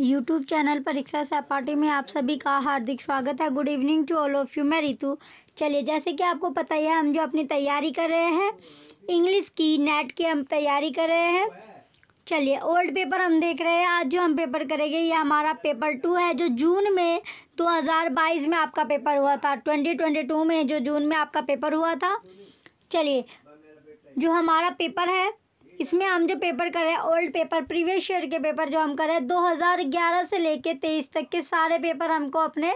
YouTube channel परीक्षा सहपाठी में आप सभी का हार्दिक स्वागत है good evening to all of you मैं रितु चलिए जैसे कि आपको पता ही है हम जो अपनी तैयारी कर रहे हैं इंग्लिश की नेट की हम तैयारी कर रहे हैं चलिए ओल्ड पेपर हम देख रहे हैं आज जो हम पेपर करेंगे ये हमारा पेपर टू है जो जून में 2022 में आपका पेपर हुआ था 2022 में जो जून में आपका पेपर हुआ था चलिए जो हमारा पेपर है इसमें हम जो पेपर कर रहे हैं ओल्ड पेपर प्रीवियस ईयर के पेपर जो हम कर रहे हैं 2011 से लेके 23 तक के सारे पेपर हमको अपने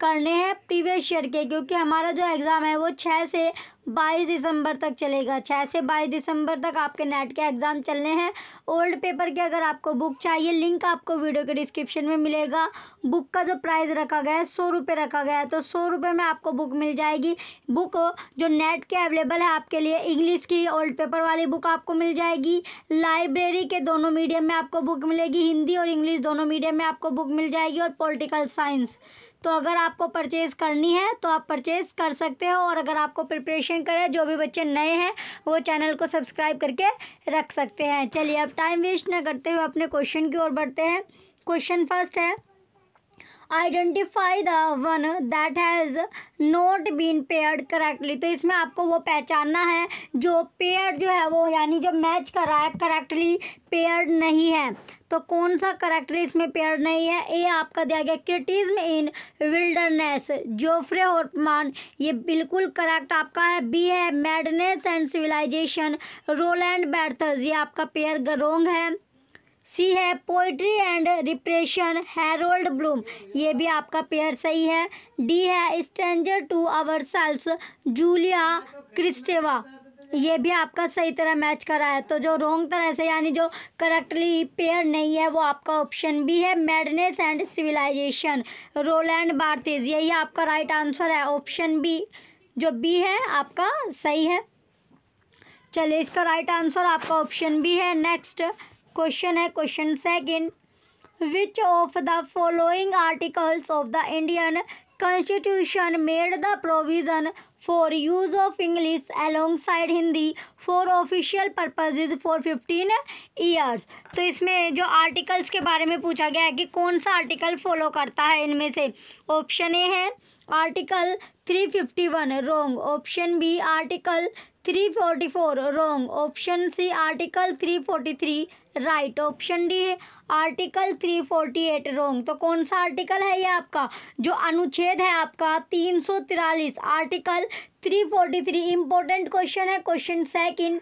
करने हैं प्रीवियस ईयर के क्योंकि हमारा जो एग्ज़ाम है वो छः से बाईस दिसंबर तक चलेगा छः से बाईस दिसंबर तक आपके नेट के एग्ज़ाम चलने हैं ओल्ड पेपर के अगर आपको बुक चाहिए लिंक आपको वीडियो के डिस्क्रिप्शन में मिलेगा बुक का जो प्राइस रखा गया है सौ रुपये रखा गया है तो सौ रुपये में आपको बुक मिल जाएगी बुक जो नेट के अवेलेबल है आपके लिए इंग्लिश की ओल्ड पेपर वाली बुक आपको मिल जाएगी लाइब्रेरी के दोनों मीडियम में आपको बुक मिलेगी हिंदी और इंग्लिश दोनों मीडियम में आपको बुक मिल जाएगी और पोलिटिकल साइंस तो अगर आपको परचेज़ करनी है तो आप परचेज़ कर सकते हो और अगर आपको प्रिपरेशन करें जो भी बच्चे नए हैं वो चैनल को सब्सक्राइब करके रख सकते हैं चलिए अब टाइम वेस्ट ना करते हुए अपने क्वेश्चन की ओर बढ़ते हैं क्वेश्चन फर्स्ट है identify the one that has not been paired correctly तो इसमें आपको वो पहचानना है जो पेयर जो है वो यानी जो मैच कर रहा है करेक्टली पेयर्ड नहीं है तो कौन सा करैक्टर इसमें पेयर नहीं है ए आपका दिया गया criticism in wilderness Geoffrey Hartman ये बिल्कुल करेक्ट आपका है बी है madness and civilization Roland Barthes ये आपका पेयर रोंग है सी है poetry and repression Harold Bloom ये भी आपका पेयर सही है डी है stranger to our selves Julia Kristeva ये भी आपका सही तरह मैच कर रहा है तो जो रोंग तरह से यानी जो करेक्टली पेयर नहीं है वो आपका ऑप्शन बी है madness and civilization Roland Barthes यही आपका राइट आंसर है ऑप्शन बी जो बी है आपका सही है चलिए इसका राइट आंसर आपका ऑप्शन बी है नेक्स्ट क्वेश्चन है question second which of the following articles of the Indian Constitution made the provision for use of English alongside Hindi for official purposes for 15 years. तो इसमें जो articles के बारे में पूछा गया है कि कौन सा आर्टिकल फॉलो करता है इनमें से ऑप्शन ए है article 351 wrong option B article three forty four wrong option C article three forty three right option D है article three forty eight wrong तो कौन सा आर्टिकल है ये आपका जो अनुच्छेद है आपका तीन सौ तिरालीस article three forty three important question है क्वेश्चन सेकंड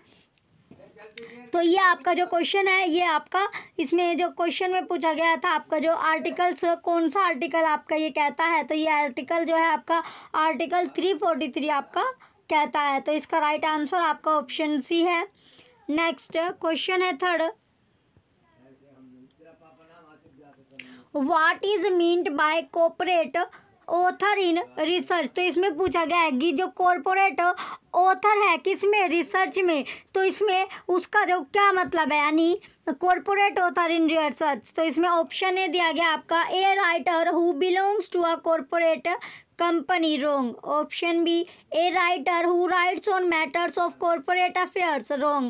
तो ये आपका जो क्वेश्चन है ये आपका इसमें जो क्वेश्चन में पूछा गया था आपका जो आर्टिकल्स कौन सा आर्टिकल आपका ये कहता है तो ये आर्टिकल जो है आपका आर्टिकल थ्री फोर्टी थ्री आपका कहता है तो इसका राइट आंसर आपका ऑप्शन सी है नेक्स्ट क्वेश्चन है third what is meant by corporate author in research तो इसमें पूछा गया है कि जो कॉरपोरेट ऑथर है किस में रिसर्च में तो इसमें उसका जो क्या मतलब है यानी कॉरपोरेट ऑथर इन रिसर्च तो इसमें ऑप्शन ए दिया गया आपका a writer who belongs to a corporate company wrong option b a writer who writes on matters of corporate affairs wrong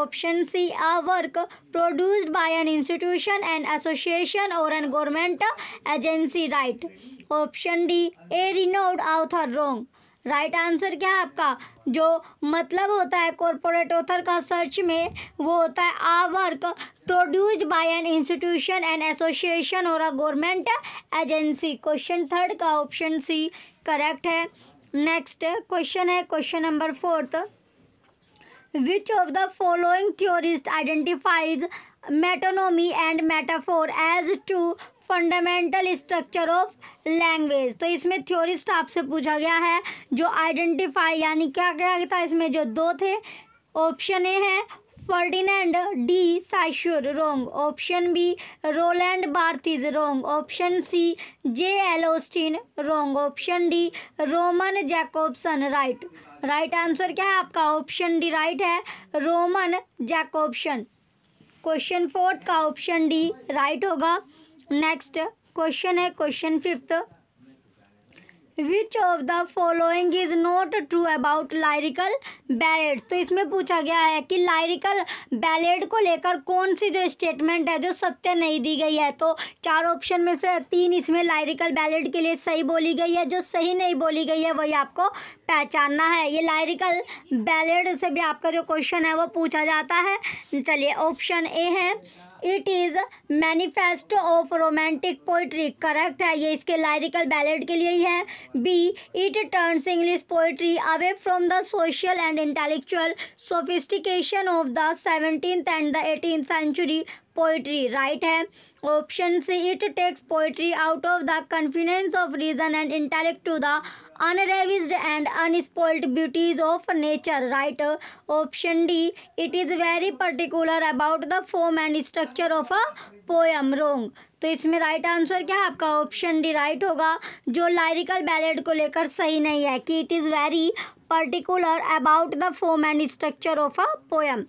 option c a work produced by an institution an association or an government agency right option d a renowned author wrong right answer क्या है आपका जो मतलब होता है corporate author का search में वो होता है a work produced by an institution and association और a government agency question third का ऑप्शन सी करेक्ट है नेक्स्ट क्वेश्चन है question number fourth which of the following theorist identifies metonymy and metaphor as two fundamental structure of language तो इसमें theorist आपसे पूछा गया है जो आइडेंटिफाई यानी क्या क्या था इसमें जो दो थे ऑप्शन ए है Ferdinand de Saussure wrong option B Roland Barthes wrong option C J L wrong option D Roman Jakobson right right answer क्या है आपका ऑप्शन डी राइट है रोमन जैकोबसन क्वेश्चन फोर्थ का ऑप्शन डी राइट होगा next question है question fifth which of the following is not true about lyrical ballad तो इसमें पूछा गया है कि लायरिकल बैलेड को लेकर कौन सी जो स्टेटमेंट है जो सत्य नहीं दी गई है तो चार ऑप्शन में से तीन इसमें लायरिकल बैलेड के लिए सही बोली गई है जो सही नहीं बोली गई है वही आपको पहचानना है ये लायरिकल बैलेड से भी आपका जो क्वेश्चन है वो पूछा जाता है चलिए ऑप्शन ए है it is manifesto of romantic poetry correct है ये इसके लायरिकल बैलेट के लिए ही है B it turns English poetry away from the social and intellectual sophistication of the seventeen and the eighteen century poetry right है option C it takes poetry out of the confidence of reason and intellect to the unravished and unspoiled beauties of nature right option D it is very particular about the form and structure of a poem wrong तो इसमें right right answer क्या है आपका option D right होगा जो लायरिकल ballot को लेकर सही नहीं है कि it is very particular about the form and structure of a poem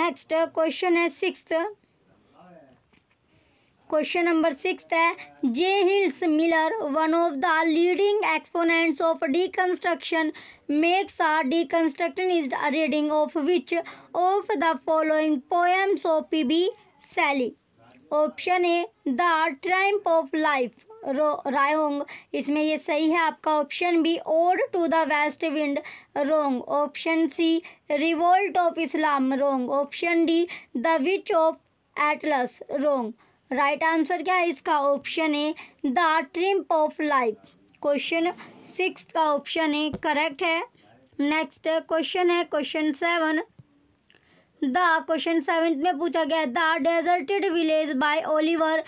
next question है सिक्स्थ क्वेश्चन नंबर सिक्स है J Hillis Miller one of the leading exponents of deconstruction makes a deconstructionist reading of which of the following poems of P B Shelley option A the triumph of life wrong इसमें ये सही है आपका option B ode to the west wind wrong option C revolt of Islam wrong option D the witch of Atlas wrong right answer क्या है इसका option है the triumph of life question six का ऑप्शन है correct है next question है question seven the question seven में पूछा गया the deserted village by Oliver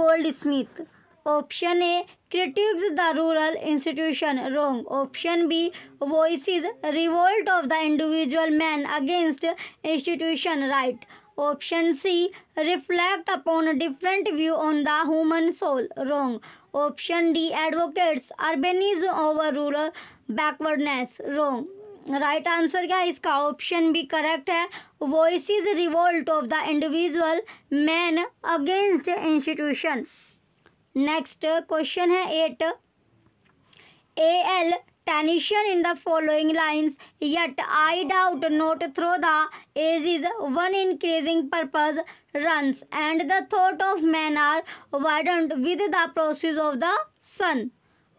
Goldsmith option A critics the rural institution wrong option B voice revolt of the individual man against institution right option C reflect upon different view on the human soul wrong option D advocates urbanism over rural backwardness wrong right answer क्या है इसका option भी correct है voice is revolt of the individual man against institution next question है eight A L Tanitian in the following lines, yet I doubt not through the ages one increasing purpose runs, and the thought of man are widened with the process of the sun.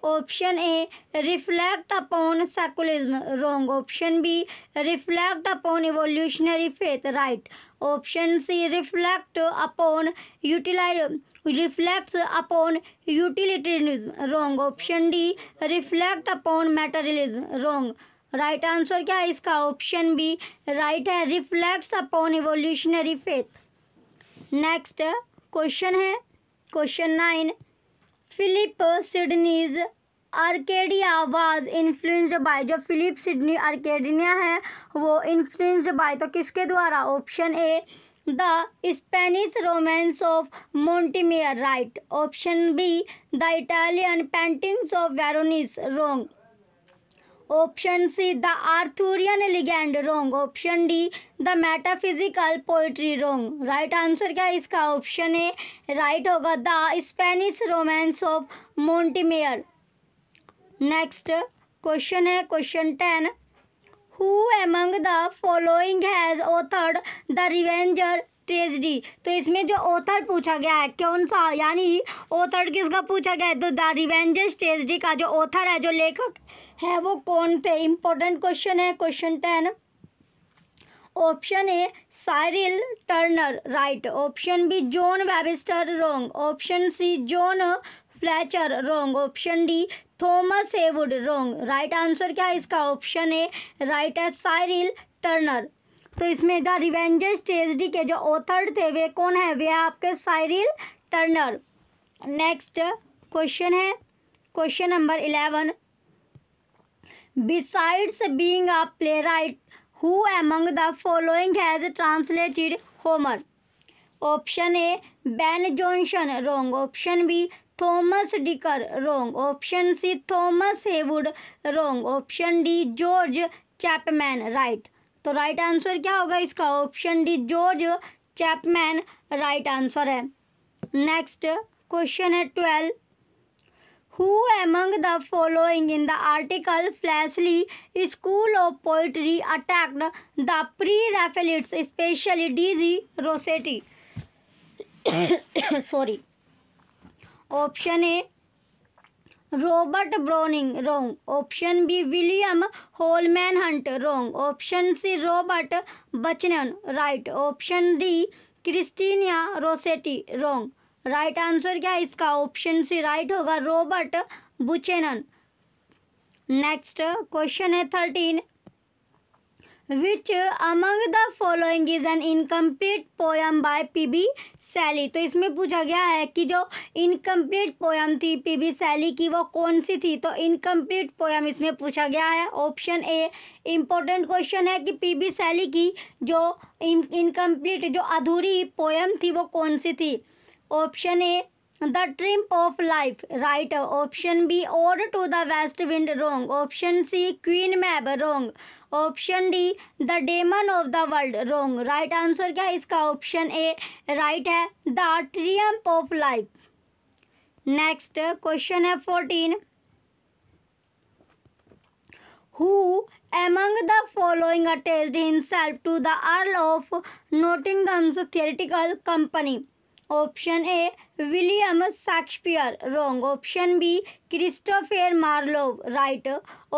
Option A reflect upon secularism wrong. Option B reflect upon evolutionary faith right. Option C reflect upon utilitarian reflects upon utilitarianism wrong option D reflect upon materialism wrong right answer क्या है इसका option B right है reflects upon evolutionary faith next question है question nine Philip Sidney's Arcadia was influenced by जो Philip Sidney Arcadia है वो influenced by तो किसके द्वारा option A the Spanish romance of Montemayor right option B the Italian paintings of Veronese wrong option C the Arthurian legend wrong option D the metaphysical poetry wrong right answer क्या है इसका option A right होगा the Spanish romance of Montemayor next question है question ten who among the following has authored the revenger tragedy तो इसमें जो author पूछा गया है कौन सा यानी ऑथर किसका पूछा गया है तो द रिवेंजर ट्रेजडी का जो ऑथर है जो लेखक है वो कौन थे इम्पोर्टेंट क्वेश्चन है question ten option A Cyril Tourneur right option B John Webster wrong option C John Fletcher wrong option D Thomas Heywood wrong right answer क्या है इसका ऑप्शन ए राइट है साइरिल टर्नर तो इसमें the Revengers टेजडी के जो author थे वे कौन है वे है आपके साइरिल टर्नर नेक्स्ट क्वेश्चन है question number eleven besides being a playwright who among the following has translated Homer option A Ben Jonson wrong option B Thomas Dekker wrong option C Thomas Heywood wrong option D George Chapman right तो right answer क्या होगा इसका option D George Chapman right answer है next question है twelve who among the following in the article fleshly school of poetry attacked the pre Raphaelites specially D G Rossetti sorry option A Robert Browning wrong option B William Holman Hunt wrong option C Robert Buchanan right option D Christina Rossetti wrong right answer क्या है इसका option C right होगा Robert Buchanan next question है thirteen among the following is an incomplete poem by P B Shelley तो इसमें पूछा गया है कि जो इनकम्प्लीट पोयम थी पी बी सैली की वो कौन सी थी तो इनकम्प्लीट पोयम इसमें पूछा गया है ऑप्शन ए इम्पोर्टेंट क्वेश्चन है कि पी बी सैली की जो इनकम्प्लीट जो अधूरी पोयम थी वो कौन सी थी option A the triumph of life right option B ode to the west wind wrong option C Queen Mab wrong option D the demon of the world wrong right answer क्या है इसका option A right है the triumph of life next question है fourteen who among the following attached himself to the earl of Nottingham's theatrical company option A William Shakespeare wrong option B Christopher Marlowe right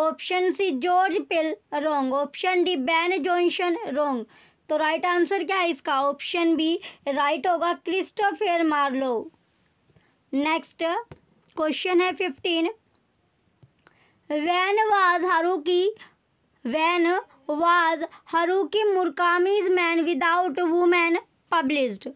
option C George Peele wrong option D Ben Jonson wrong तो right answer क्या है इसका option B right होगा Christopher Marlowe next question है fifteen when was की when was की Murakami's men without women published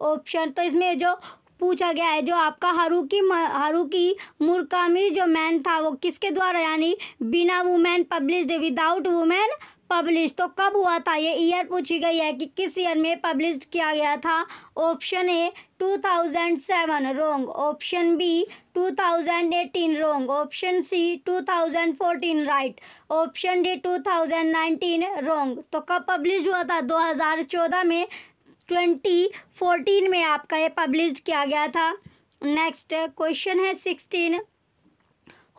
option तो इसमें जो पूछा गया है जो आपका हारूकी हारूकी मुरकामी जो मैन था वो किसके द्वारा यानी बिना women published without women publish तो कब हुआ था ये ईयर पूछी गई है कि किस ईयर में पब्लिश किया गया था option A 2007 wrong option B 2018 wrong option C 2014 right option D 2019 wrong तो कब पब्लिश हुआ था 2014 में ट्वेंटी फोर्टीन में आपका ये पब्लिश किया गया था नेक्स्ट क्वेश्चन है sixteen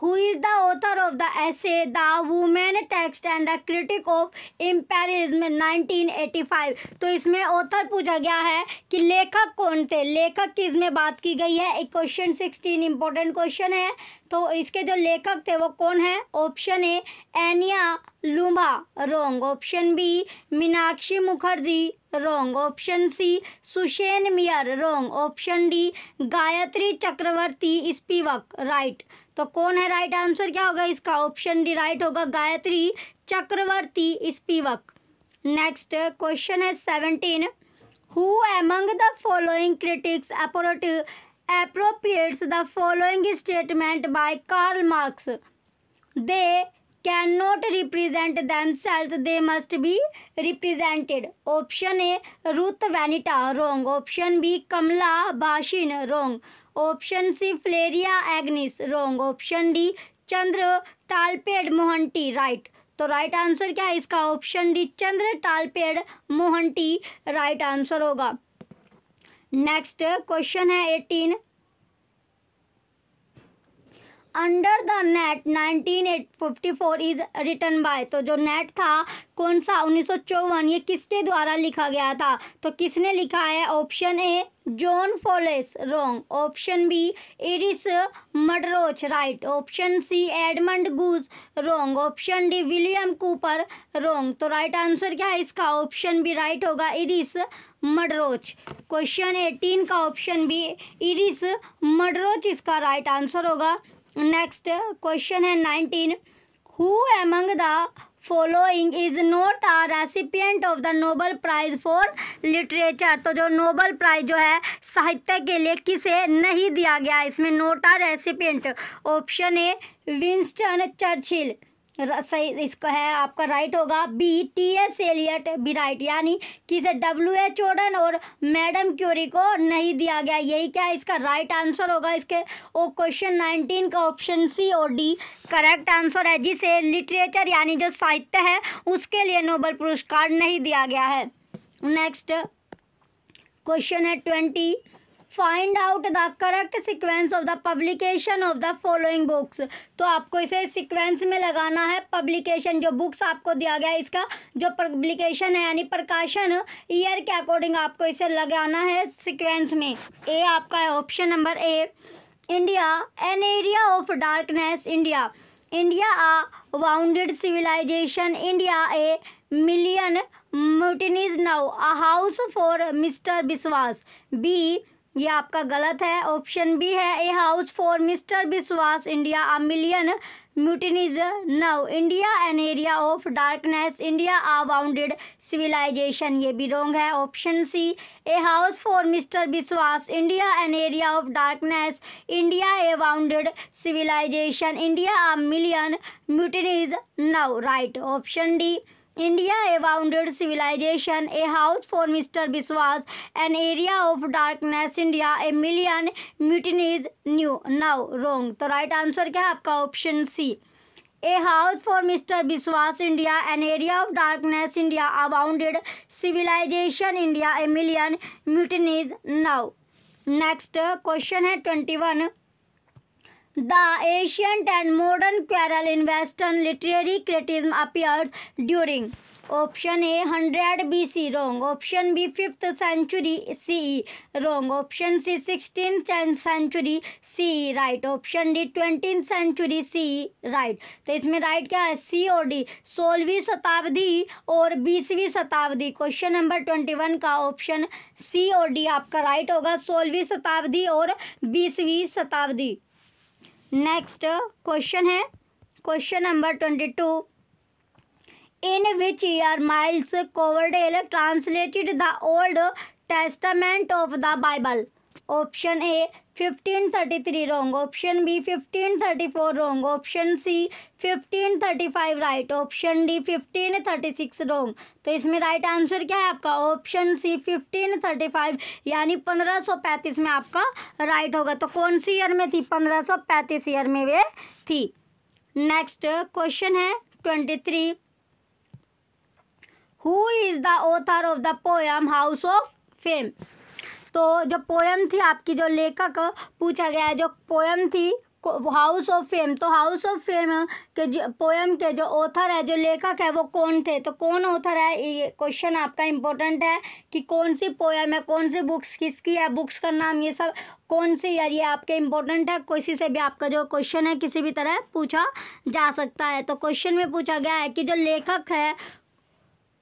who is the author of the essay the women text and the critic of nineteen eighty five तो इसमें ऑथर पूछा गया है कि लेखक कौन थे लेखक की इसमें बात की गई है एक क्वेश्चन सिक्सटीन इंपॉर्टेंट क्वेश्चन है तो इसके जो लेखक थे वो कौन है option A Ania Loomba wrong option B Meenakshi Mukherjee wrong option C Susan Meyer wrong option D Gayatri Chakravorty Spivak right तो कौन है राइट आंसर क्या होगा इसका ऑप्शन डी राइट होगा Gayatri Chakravorty Spivak next question है seventeen who among the following critics operative appropriates the following statement by Karl Marx they can not represent themselves they must be represented option A Ruth Vanita wrong option B Kamla Bhasin wrong option C Flavia Agnes wrong option D Chandra Talpade Mohanty right तो right answer क्या है इसका option D Chandra Talpade Mohanty right answer होगा next question है eighteen under the net 1954 is written by तो जो net था कौन सा उन्नीस ये किसके द्वारा लिखा गया था तो किसने लिखा है option A John Fowles wrong option B Iris Murdoch right option C Edmund Gosse wrong option D William Cowper wrong तो राइट आंसर क्या है इसका ऑप्शन बी राइट होगा इरिस मडरोच क्वेश्चन एटीन का ऑप्शन बी इरिस मडरोच इसका right answer होगा next question है nineteen who among the following is not a recipient of the Nobel prize for literature तो जो नोबल प्राइज जो है साहित्य के लिए किसे नहीं दिया गया इसमें not a recipient option A Winston Churchill सही इसका है आपका राइट होगा B T S Eliot B right यानी कि इसे डब्ल्यू ए चोडन और मैडम क्यूरी को नहीं दिया गया यही क्या इसका राइट आंसर होगा इसके ओ क्वेश्चन नाइनटीन का ऑप्शन सी और डी करेक्ट आंसर है जिसे लिटरेचर यानी जो साहित्य है उसके लिए नोबल पुरस्कार नहीं दिया गया है नेक्स्ट क्वेश्चन है twenty find out the correct sequence of the publication of the following books तो आपको इसे सिक्वेंस में लगाना है पब्लिकेशन जो बुक्स आपको दिया गया है इसका जो पब्लिकेशन है यानी प्रकाशन ईयर के अकॉर्डिंग आपको इसे लगाना है सिक्वेंस में ए आपका है option number A India an area of darkness India India a wounded civilization India a million mutinies now a house for Mister Biswas B ये आपका गलत है ऑप्शन बी है a house for Mister Biswas India a million mutinies now India an area of darkness India a wounded civilization ये भी wrong है option C a house for Mister Biswas India an area of darkness India a wounded civilization India a million mutinies now right option D India a wounded civilization a house for Mister Biswas an area of darkness India a million mutinies new now wrong तो right answer क्या है आपका option C a house for Mister Biswas India an area of darkness India a wounded civilization India a million mutinies now next question है twenty one the ancient and modern Carol in western literary criticism appears during option A hundred B C wrong option B fifth century C E wrong option C sixteen century C E right option D twentieth century C E right तो इसमें right क्या है सी और D सोलहवीं शताब्दी और बीसवीं शताब्दी क्वेश्चन नंबर ट्वेंटी वन का ऑप्शन सी और डी आपका राइट होगा सोलहवीं शताब्दी और बीसवीं शताब्दी नेक्स्ट क्वेश्चन uh, है question number twenty two in which year Miles Coverdale translated the Old Testament of the Bible option A fifteen thirty three wrong option B fifteen thirty four wrong option C fifteen thirty five right option D fifteen thirty six wrong तो इसमें right answer क्या है आपका option C fifteen thirty five यानी पंद्रह सौ पैंतीस में आपका राइट होगा तो कौन सी ईयर में थी पंद्रह सौ पैंतीस ईयर में वे थी नेक्स्ट क्वेश्चन है twenty three who is the author of the poem House of Fame तो जो पोएम थी आपकी जो लेखक पूछा गया है जो पोएम थी हाउस ऑफ फेम तो हाउस ऑफ फेम के जो पोएम के जो ऑथर है जो लेखक है वो कौन थे तो कौन ऑथर है ये क्वेश्चन आपका इम्पोर्टेंट है कि कौन सी पोएम है कौन सी बुक्स किसकी है बुक्स का नाम ये सब कौन सी यार ये आपके इम्पोर्टेंट है किसी से भी आपका जो क्वेश्चन है किसी भी तरह पूछा जा सकता है तो क्वेश्चन में पूछा गया है कि जो लेखक है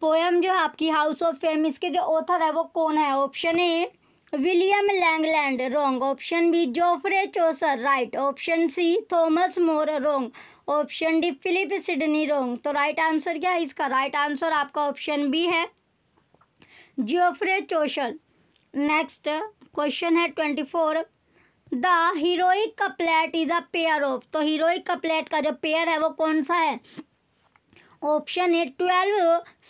पोएम जो है आपकी हाउस ऑफ फेम इसके जो ऑथर है वो कौन है option A William Langland wrong option B Geoffrey Chaucer right option C Thomas More wrong option D Philip Sidney wrong तो राइट आंसर क्या है इसका राइट आंसर आपका ऑप्शन बी है जोफ्रे चोशल नेक्स्ट क्वेश्चन है twenty four the heroic couplet is a pair of तो heroic couplet का जो पेयर है वो कौन सा है option A twelve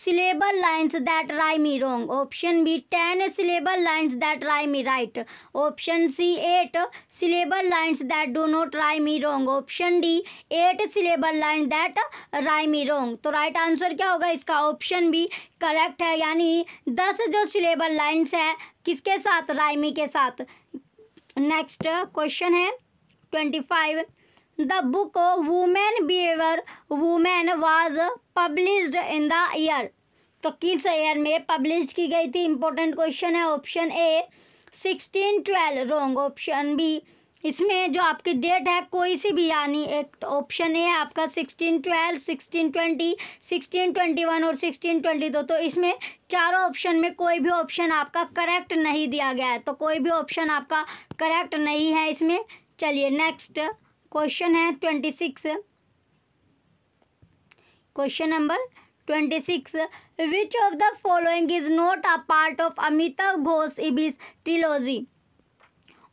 syllable lines that rhyme ई wrong option B ten syllable lines that rhyme ई right option C eight syllable lines that do not rhyme ई wrong option D eight syllable line that rhyme ई wrong तो right answer क्या होगा इसका option B correct है यानी दस जो सिलेबल लाइन्स है किसके साथ राइमी के साथ नेक्स्ट क्वेश्चन है twenty five the book women Beaver women was published in the year तो किस ईयर में पब्लिश की गई थी इंपॉर्टेंट क्वेश्चन है option A sixteen twelve wrong option B इसमें जो आपकी डेट है कोई सी भी यानी एक ऑप्शन तो ए है आपका sixteen twelve sixteen twenty sixteen twenty one और सिक्सटीन ट्वेंटी दो तो इसमें चारों ऑप्शन में कोई भी ऑप्शन आपका करेक्ट नहीं दिया गया है तो कोई भी ऑप्शन आपका करेक्ट नहीं है इसमें चलिए नेक्स्ट क्वेश्चन है twenty six question number twenty six which of the following is not a part of Amitav Ghosh Ibis trilogy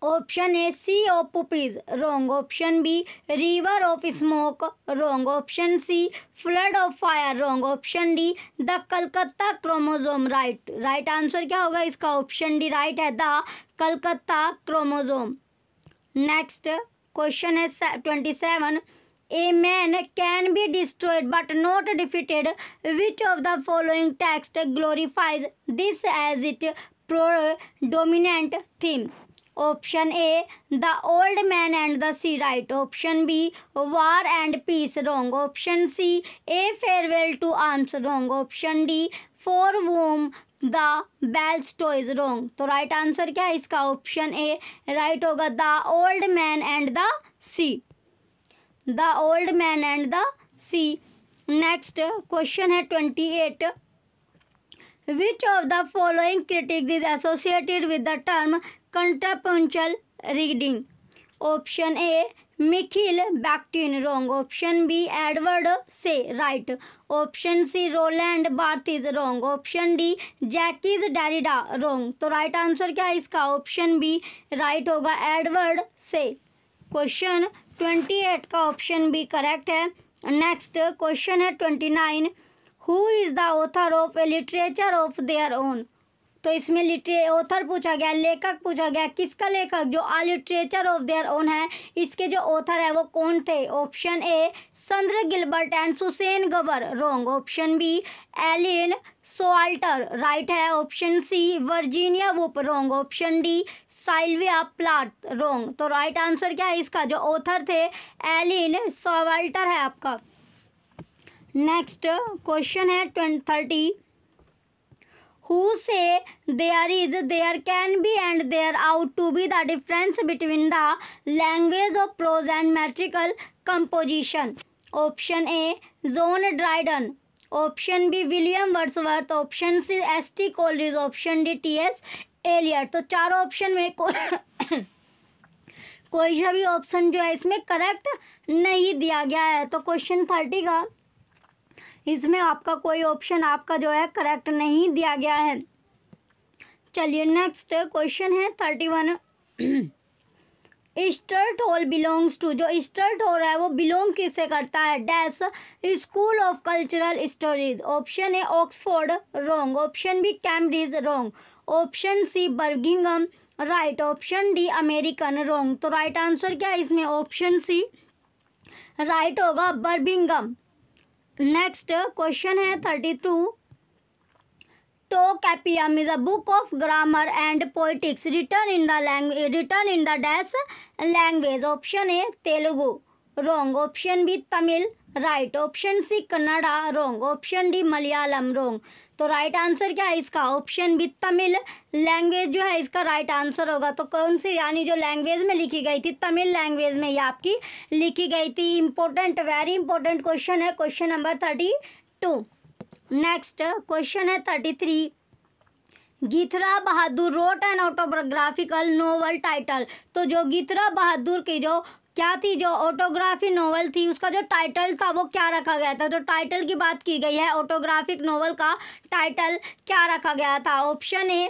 option A sea of poppies wrong option B river of smoke wrong option C flood of fire wrong option D the Calcutta chromosome right right answer क्या होगा इसका option D right है the Calcutta chromosome next Question is 27. A man can be destroyed but not defeated. Which of the following text glorifies this as its predominant theme? Option A, the old man and the sea, right. Option B, war and peace, wrong. Option C, a farewell to arms, wrong. Option D, for whom the bells toll is wrong तो right right answer क्या है इसका option A right होगा the old man and the sea the old man and the sea next question है twenty eight which of the following critic is associated with the term contrapuntal reading option A Mikhail Bakhtin wrong option B Edward Said right option C Roland Barthes wrong option D Jacques Derrida wrong तो right answer क्या है इसका option B right होगा Edward Said question twenty eight का option B correct है next question है twenty nine who is the author of a literature of their own तो इसमें लिटरे ऑथर पूछा गया लेखक पूछा गया किसका लेखक जो a literature of their own है इसके जो ऑथर है वो कौन थे option A Sandra Gilbert and Susan Gubar wrong option B Elaine Showalter right है option C Virginia Woolf wrong option D Sylvia Plath wrong तो राइट आंसर क्या है इसका जो ऑथर थे एलिन सोवाल्टर है आपका नेक्स्ट क्वेश्चन है twenty thirty who say there is there can be and there ought to be the difference between the language of prose and metrical composition option a john dryden option B William Wordsworth option C S T Coleridge option D T S Eliot तो चारों option में को कोई सा भी option जो है इसमें करेक्ट नहीं दिया गया है तो क्वेश्चन थर्टी का इसमें आपका कोई ऑप्शन आपका जो है करेक्ट नहीं दिया गया है चलिए नेक्स्ट क्वेश्चन है thirty one Easter toll belongs to जो ईस्टर टोल है वो बिलोंग किससे करता है dash school of cultural studies option A Oxford wrong option B Cambridge wrong option C Birmingham right option D American wrong तो right right answer क्या है इसमें ऑप्शन सी राइट होगा बर्बिंगम नेक्स्ट क्वेश्चन है thirty two Tolkappiyam is a book of grammar and poetics written in the language written in the dash language option A Telugu wrong option B Tamil right option C Kannada wrong option D Malayalam wrong तो right answer क्या है इसका option B Tamil language जो है इसका right answer होगा तो कौन सी यानी जो लैंग्वेज में लिखी गई थी तमिल लैंग्वेज में ये आपकी लिखी गई थी इम्पोर्टेंट वेरी इंपॉर्टेंट क्वेश्चन है question number thirty two next question है thirty three Gaiutra Bahadur wrote an autobiographical novel titled तो जो गीथरा बहादुर की जो क्या थी जो ऑटोग्राफी नोवेल थी उसका जो टाइटल था वो क्या रखा गया था तो टाइटल की बात की गई है ऑटोग्राफिक नोवेल का टाइटल क्या रखा गया था ऑप्शन ए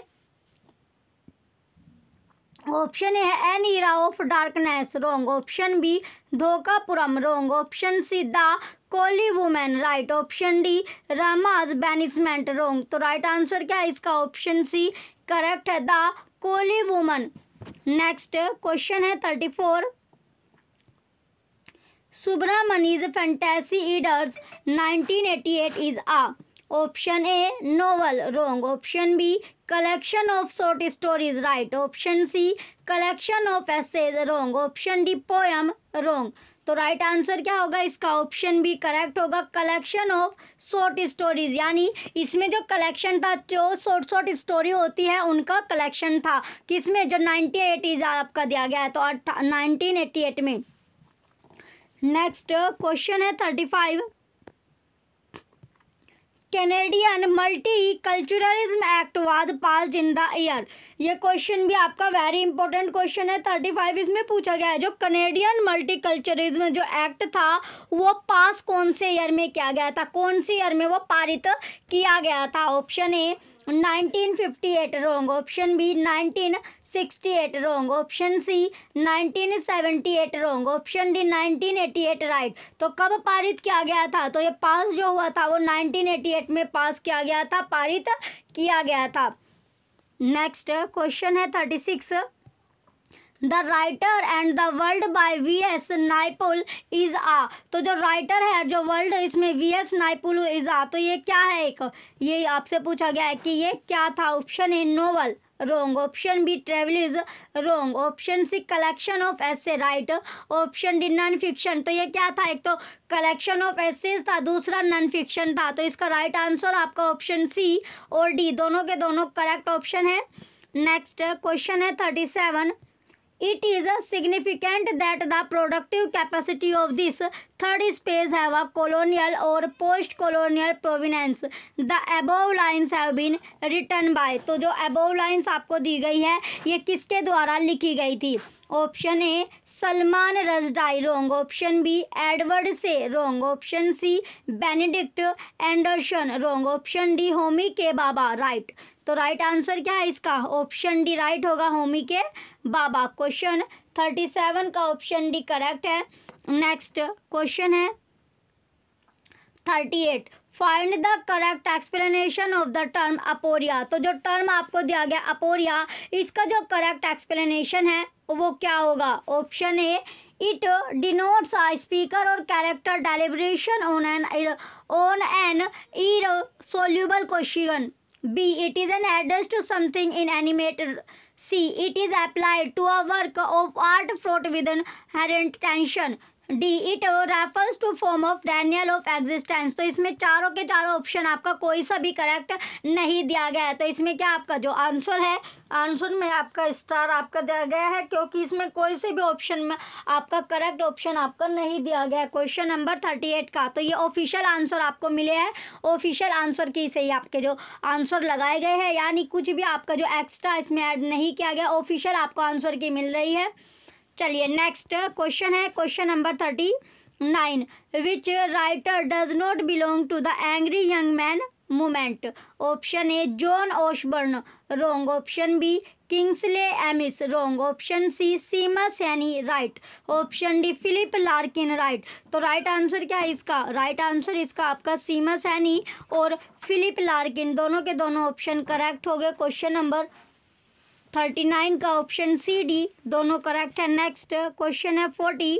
ऑप्शन ए है an era of darkness wrong option B Dhokapuram wrong option C the coolie woman right option D Rama's banishment wrong तो राइट आंसर क्या है इसका ऑप्शन सी करेक्ट है the coolie woman next question है forty four Subramani is a fantasy readers. 1988 is A. Option A novel wrong. Option B collection of short stories right. Option C collection of essays wrong. Option D poem wrong. तो right right answer क्या होगा इसका option भी correct होगा collection of short stories यानी इसमें जो collection था जो शॉर्ट शॉर्ट स्टोरी होती है उनका कलेक्शन था किसमें जो नाइनटी एटीज़ आपका दिया गया है तो नाइनटीन एटी एट में नेक्स्ट क्वेश्चन है thirty five Canadian multiculturalism act was passed in the year ये क्वेश्चन भी आपका वेरी इंपॉर्टेंट क्वेश्चन है थर्टी फाइव इसमें पूछा गया है जो कैनेडियन मल्टी कल्चरिज्म जो एक्ट था वो पास कौन से ईयर में किया गया था कौन से ईयर में वो पारित किया गया था option A nineteen fifty eight wrong option B nineteen sixty eight wrong option C nineteen seventy eight wrong option D nineteen eighty eight right तो कब पारित किया गया था तो ये पास जो हुआ था वो नाइनटीन एटी एट में पास किया गया था पारित किया गया था नेक्स्ट क्वेश्चन है thirty six the writer and the world by V S Naipaul is a तो जो राइटर है जो वर्ल्ड इसमें V S Naipaul is a तो ये क्या है एक ये आपसे पूछा गया है कि ये क्या था option A novel wrong option B travel is wrong option C collection of essays right option D nonfiction तो ये क्या था एक तो कलेक्शन ऑफ एसेज था दूसरा नॉन फिक्शन था तो इसका राइट right आंसर आपका ऑप्शन सी और डी दोनों के दोनों करेक्ट ऑप्शन है नेक्स्ट क्वेश्चन है thirty seven it is significant that the productive capacity of this third space है a colonial or postcolonial provenance the above lines have been written by तो जो above lines आपको दी गई है ये किसके द्वारा लिखी गई थी option A Salman Rushdie wrong option B Edward Said wrong option C Benedict Anderson wrong option D Homi K Bhabha right तो राइट आंसर क्या है इसका ऑप्शन डी राइट होगा Homi K Bhabha question thirty seven का ऑप्शन डी करेक्ट है नेक्स्ट क्वेश्चन है thirty eight find the correct explanation of the term aporia तो जो टर्म आपको दिया गया अपोरिया इसका जो करेक्ट एक्सप्लेनेशन है वो क्या होगा option A it denotes a speaker or character deliberation on an on an insoluble question B it is an address to something inanimate C it is applied to a work of art fraught with an inherent tension D it refers to form of denial of existence तो इसमें चारों के चारों option आपका कोई सा भी correct नहीं दिया गया है तो इसमें क्या आपका जो आंसर है आंसर में आपका स्टार आपका दिया गया है क्योंकि इसमें कोई से भी ऑप्शन में आपका करेक्ट ऑप्शन आपका नहीं दिया गया है क्वेश्चन नंबर थर्टी एट का तो ये ऑफिशियल आंसर आपको मिले हैं ऑफिशियल आंसर की से ही आपके जो आंसर लगाए गए हैं यानी कुछ भी आपका जो एक्स्ट्रा इसमें ऐड नहीं किया गया ऑफिशियल आपको आंसर की मिल रही है चलिए नेक्स्ट क्वेश्चन है question number thirty nine which writer does not belong to the angry young man movement option A John Osborne wrong option B Kingsley Amis wrong option C Seema Saini right option D Philip Larkin right तो right answer क्या है इसका right answer इसका आपका सीमा सैनी और Philip Larkin दोनों के दोनों ऑप्शन करेक्ट हो गए क्वेश्चन नंबर थर्टी नाइन का ऑप्शन सी डी दोनों करेक्ट है नेक्स्ट क्वेश्चन है forty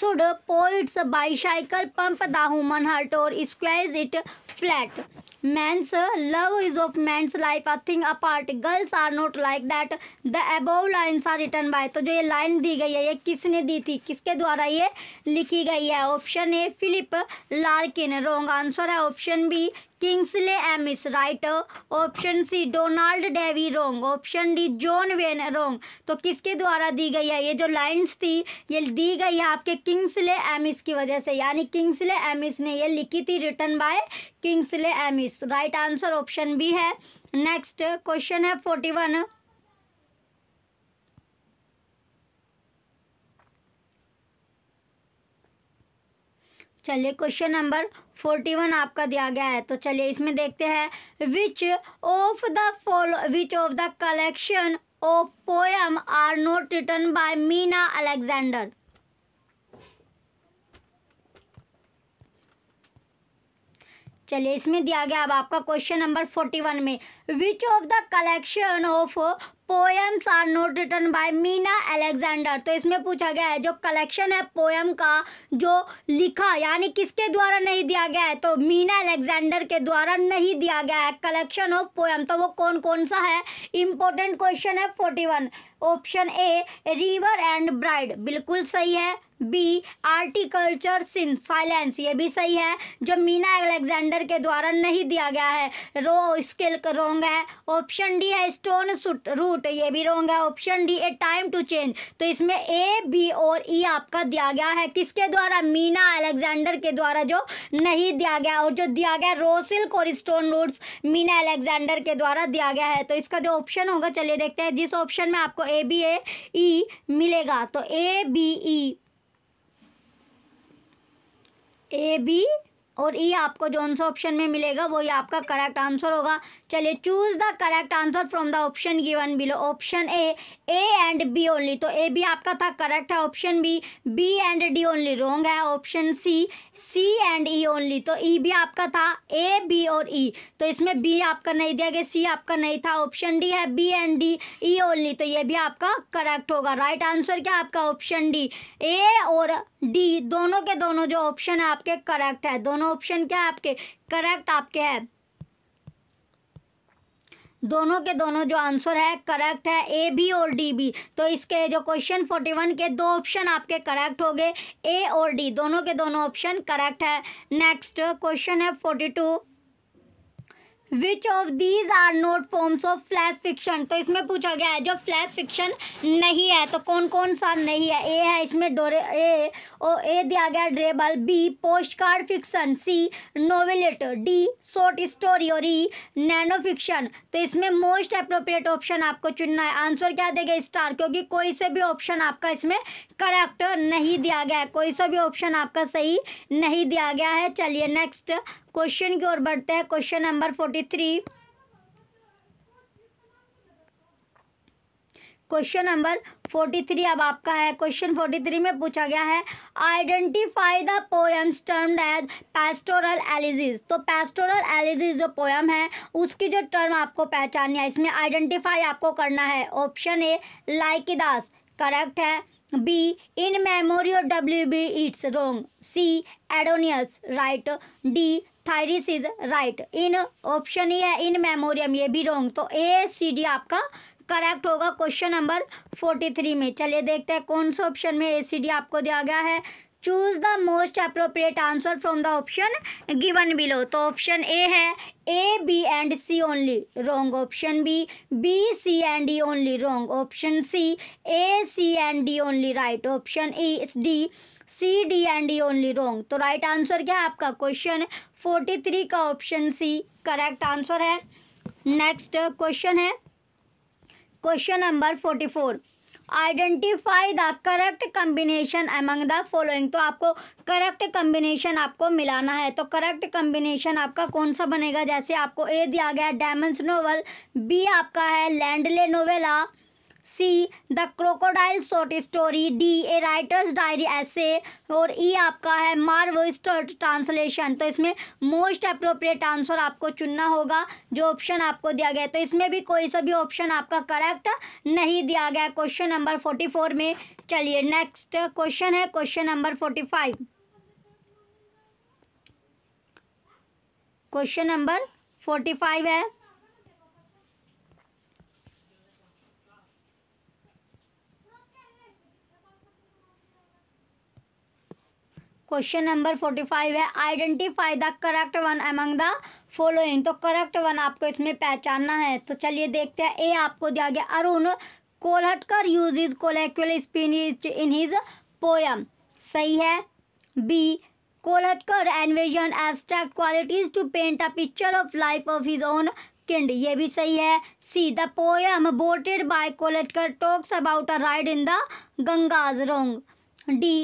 should poles bicycle pump the human heart or squeeze it flat man's love is of man's life a thing apart girls are not like that the above lines are written by तो जो ये line दी गई है ये किसने दी थी किसके द्वारा ये लिखी गई है option A Philip Larkin wrong answer है option B Kingsley Amis right option C Donald Davie wrong option D John Wain wrong तो किसके द्वारा दी गई है ये जो लाइंस थी ये दी गई है आपके किंग्सले एमिस की वजह से यानी किंग्सले एमिस ने ये लिखी थी written by Kingsley Amis right answer option B है नेक्स्ट क्वेश्चन है फोर्टी वन चलिए क्वेश्चन नंबर फोर्टी वन आपका दिया गया है तो चलिए इसमें देखते हैं which of the follow which of the collection of poem are not written by Meena Alexander चलिए इसमें दिया गया अब आपका क्वेश्चन नंबर फोर्टी वन में which of the collection of poems are not written by Meena Alexander तो इसमें पूछा गया है जो कलेक्शन है पोएम का जो लिखा यानी किसके द्वारा नहीं दिया गया है तो मीना अलेक्जेंडर के द्वारा नहीं दिया गया है कलेक्शन ऑफ पोएम तो वो कौन कौन सा है इंपॉर्टेंट क्वेश्चन है forty one option A river and bride बिल्कुल सही है बी आर्टिकल्चर सिन साइलेंस ये भी सही है जो मीना अलेक्जेंडर के द्वारा नहीं दिया गया है रो स्केल रोंग है ऑप्शन डी है स्टोन सुट रूट तो ये भी रॉन्ग है option D a time to change तो इसमें ए बी और ई e आपका दिया गया है किसके द्वारा मीना अलेक्जेंडर के द्वारा जो नहीं दिया गया और जो दिया गया रोसिल और स्टोन रूट्स मीना अलेक्जेंडर के द्वारा दिया गया है तो इसका जो ऑप्शन होगा चलिए देखते हैं जिस ऑप्शन में आपको ए बी ए ई मिलेगा तो A B E A B और ई आपको जो सा ऑप्शन में मिलेगा वही आपका करेक्ट आंसर होगा चलिए choose the correct answer from the option given below option A A and B only तो ए भी आपका था करेक्ट है option B B and D only wrong है option C C and E only तो E e भी आपका था ए बी और ई e. तो इसमें बी आपका नहीं दिया गया सी आपका नहीं था ऑप्शन डी है B and D E only तो ये भी आपका करेक्ट होगा राइट right आंसर क्या आपका ऑप्शन डी ए और डी दोनों के दोनों जो ऑप्शन है आपके करेक्ट है दोनों ऑप्शन क्या है आपके करेक्ट आपके है दोनों के दोनों जो आंसर है करेक्ट है ए बी और डी बी तो इसके जो क्वेश्चन फोर्टी वन के दो ऑप्शन आपके करेक्ट हो गए ए और डी दोनों के दोनों ऑप्शन करेक्ट है नेक्स्ट क्वेश्चन है forty two which of these are not forms of flash fiction तो इसमें पूछा गया है जो फ्लैश फिक्शन नहीं है तो कौन कौन सा नहीं है ए है इसमें डोरे ए और ए दिया गया drabble B postcard fiction C novelette D short story और ई नैनो फिक्शन तो इसमें मोस्ट अप्रोप्रिएट ऑप्शन आपको चुनना है आंसर क्या देगा स्टार क्योंकि कोई से भी ऑप्शन आपका इसमें करेक्ट नहीं दिया गया है कोई सा भी ऑप्शन आपका सही नहीं दिया गया है चलिए नेक्स्ट क्वेश्चन की ओर बढ़ते हैं question number forty three question number forty three अब आपका है क्वेश्चन फोर्टी थ्री में पूछा गया है identify the poems termed as pastoral elegies तो पेस्टोरल एलिजिस जो पोएम है उसकी जो टर्म आपको पहचाननी है इसमें आइडेंटिफाई आपको करना है ऑप्शन ए लाइकिदास करेक्ट है बी इन मेमोरी और W B it's wrong C Adonais right D Thyrsis is right in option ही है इन मेमोरियम ये भी रॉन्ग तो ए सी डी आपका करेक्ट होगा क्वेश्चन नंबर फोर्टी थ्री में चलिए देखते हैं कौन से ऑप्शन में ए सी डी आपको दिया गया है choose the most appropriate answer from the option given below तो ऑप्शन ए है A B and C only wrong option B B C and D only wrong option C A C and D only right option E D C D and D only wrong तो right right answer क्या है आपका question forty three का option C correct answer है next question है question number forty four identify the correct combination among the following तो आपको correct combination आपको मिलाना है तो करेक्ट कम्बिनेशन आपका कौन सा बनेगा जैसे आपको ए दिया गया डायमंड्स नोवल बी आपका है landlady novella C the crocodile short story D a writer's diary ऐसे और ई e आपका है मार्व ट्रांसलेशन तो इसमें मोस्ट अप्रोप्रिएट आंसर आपको चुनना होगा जो ऑप्शन आपको दिया गया तो इसमें भी कोई सा भी ऑप्शन आपका करेक्ट नहीं दिया गया क्वेश्चन नंबर फोर्टी फोर में चलिए नेक्स्ट क्वेश्चन है question number forty five question number forty five है क्वेश्चन नंबर फोर्टी फाइव है identify the correct one among the following तो करेक्ट वन आपको इसमें पहचानना है तो चलिए देखते हैं ए आपको दिया गया Arun Kolhatkar uses is colloquial speech in his poem सही है B Kolhatkar envision abstract qualities to paint a picture of life of his own kind ये भी सही है C the poem boatride by Kolatkar talks about a ride in the Ganges wrong D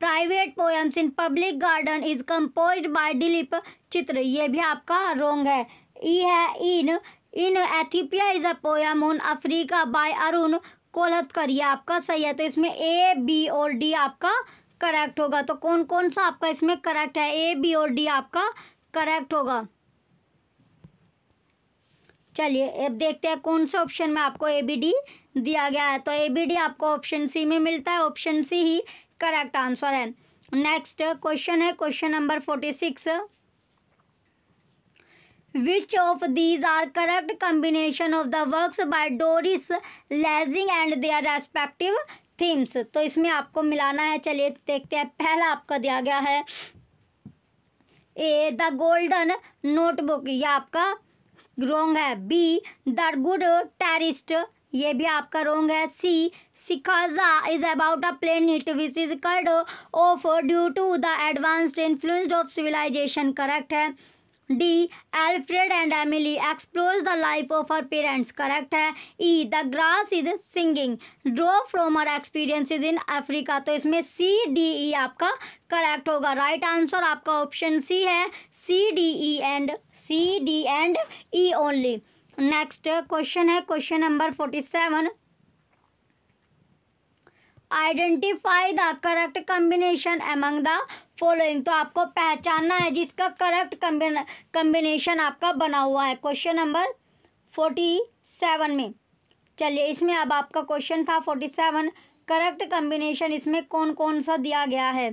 private poems in public garden is compose by Dilip Chitre ये भी आपका wrong है E है in in Ethiopia is a poem on Africa by Arun Kolatkar ये आपका सही है तो इसमें ए बी और डी आपका करेक्ट होगा तो कौन कौन सा आपका इसमें करेक्ट है ए बी और डी आपका करेक्ट होगा चलिए अब देखते हैं कौन से ऑप्शन में आपको ए बी डी दिया गया है तो ए बी डी आपको ऑप्शन सी में मिलता है ऑप्शन सी ही करेक्ट आंसर है नेक्स्ट क्वेश्चन है question number forty six of these are correct combination of the the works Doris Lessing and they are respective themes तो इसमें आपको मिलाना है चलिए देखते हैं पहला आपका दिया गया है ए द गोल्डन नोटबुक यह आपका रोंग है बी द गुड टेरिस्ट ये भी आपका रोंग है सी सिकाजा is about a planet which is cursed of due to the advanced influence of civilization correct है D Alfred and Emily explore the life of our parents correct है E the grass is singing draw from her experiences in Africa तो इसमें C D E आपका correct होगा right right answer आपका option C है C D E and C D and E only next question है question number forty seven identify the correct combination among the following तो आपको पहचानना है जिसका करेक्ट कम्बिनेशन आपका बना हुआ है क्वेश्चन नंबर फोर्टी सेवन में चलिए इसमें अब आपका क्वेश्चन था फोर्टी सेवन करेक्ट कम्बिनेशन इसमें कौन कौन सा दिया गया है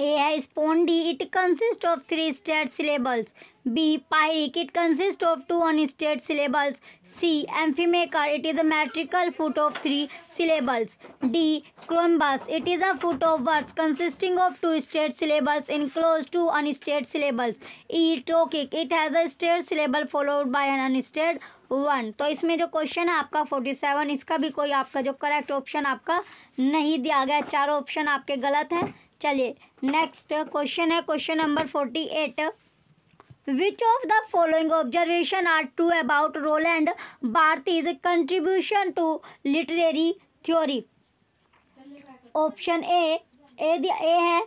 ए आई spoon D it consist of three state syllables B pike it consist of to an state syllables C एम्फीमेकर it is a मैट्रिकल foot of three syllables D क्रोम्बस it is a foot of words consisting of to state syllables in close to an state syllables E टोकिक it has a state syllable followed by N on state one तो इसमें जो question है आपका forty seven इसका भी कोई आपका जो करेक्ट ऑप्शन आपका नहीं दिया गया चारों ऑप्शन आपके गलत हैं चलिए नेक्स्ट क्वेश्चन है question number forty eight which of the following observation are true about Roland Barthes is contribution to literary theory option A A A है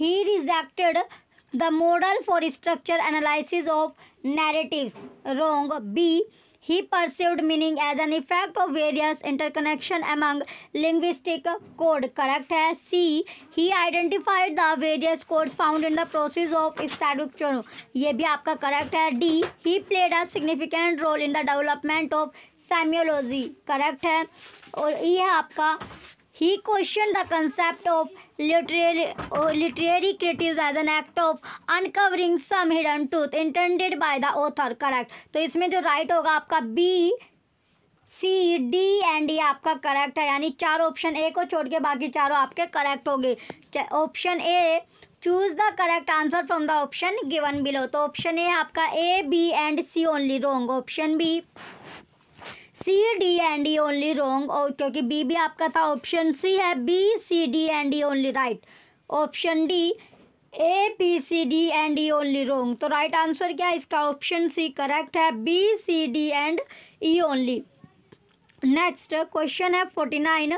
he rejected the model for structure analysis of narratives wrong B He perceived meaning as an effect of various interconnection among linguistic code. Correct है C. He identified the various codes found in the process of statute. ये भी आपका correct है D. He played a significant role in the development of semiology. Correct है और ये है आपका ही question the concept of literary literary criticism as an act of uncovering some hidden truth intended by the author correct तो इसमें जो right होगा आपका B C D and E आपका करेक्ट है यानी चार ऑप्शन ए को छोड़ के बाकी चारों आपके करेक्ट होंगे option A choose the correct answer from the option given below तो ऑप्शन ए आपका A B and C only wrong option B C D and E only wrong और क्योंकि बी भी आपका था ऑप्शन सी है B C D and E only right option D A P C D and E only wrong तो right right answer क्या है इसका ऑप्शन सी करेक्ट है B C D and E only next question है forty nine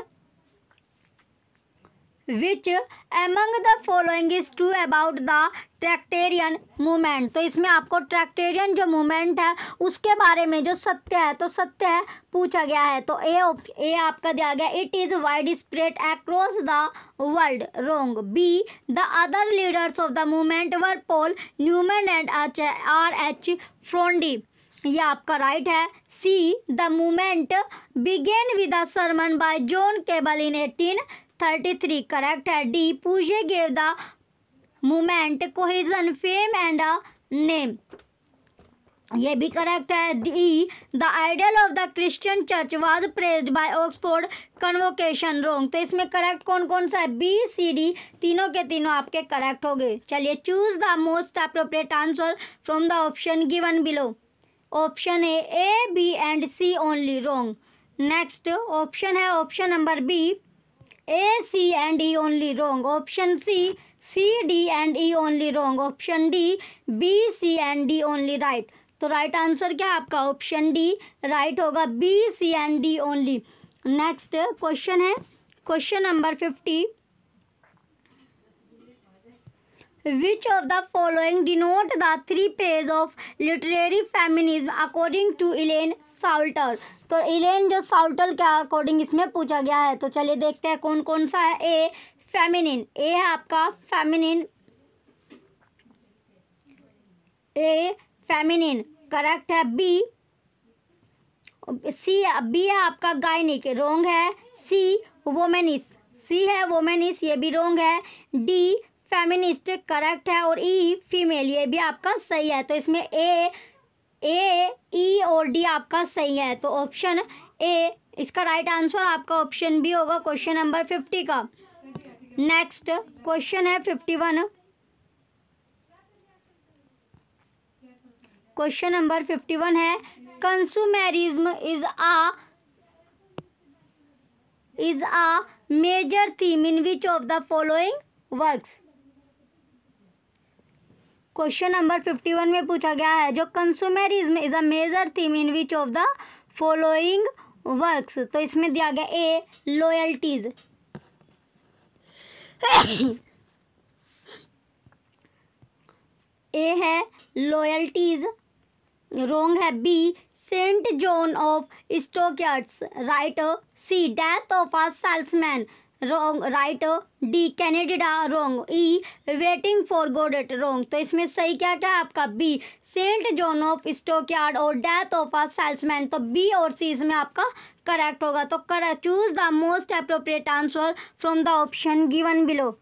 which among the following is true about the Tractarian movement तो इसमें आपको ट्रैक्टेरियन जो मूवमेंट है उसके बारे में जो सत्य है तो सत्य है पूछा गया है तो ए ए आपका दिया गया it is wide spread across the world wrong B the other leaders of the movement were Paul Newman and H R H Froude ये आपका राइट है C the movement began with a sermon by John Keble in eighteen thirty three correct है D Pusey gave the movement cohesion fame and a name ये भी correct है D the ideal of the Christian church was pressed bye Oxford convocation wrong तो इसमें correct कौन कौन सा है बी सी डी तीनों के तीनों आपके करेक्ट हो गए चलिए choose the most appropriate answer from the option given below option है A B and C only wrong next option है option number B A C and E only wrong option C C D and E only wrong option D B C and D only right तो right right answer क्या आपका option D right होगा B C and D only next question है question number fifty Which of the following denote the three phases of literary feminism according to Elaine Salter? तो इलेन जो साउटल के according इसमें पूछा गया है तो चलिए देखते हैं कौन कौन सा है ए फेमिनिन ए है आपका फेमिनिन ए फेमिनिन करेक्ट है बी सी बी है आपका गायनिक रोंग है सी वोमेनिस सी है वोमेनिस ये भी रोंग है डी फेमिनिस्ट करेक्ट है और ई e, फीमेल ये भी आपका सही है तो इसमें ए ए ई और डी आपका सही है तो ऑप्शन ए इसका राइट आंसर आपका ऑप्शन बी होगा क्वेश्चन नंबर फिफ्टी का नेक्स्ट क्वेश्चन है fifty one question number fifty one है consumerism is a is a major theme in which of the following works question number fifty one में पूछा गया है जो consumerism is a major theme in which of the following works तो इसमें दिया गया ए लॉयल्टीज ए है लॉयल्टीज रोंग है B Saint John of Stockyards right C Death of a Salesman wrong right D Candida wrong E Waiting for Godot wrong तो इसमें सही क्या क्या है आपका B Saint John of Stockyard और डेथ ऑफ अ सेल्समैन तो B और सी इसमें आपका करेक्ट होगा तो कर choose the most appropriate answer from the option given below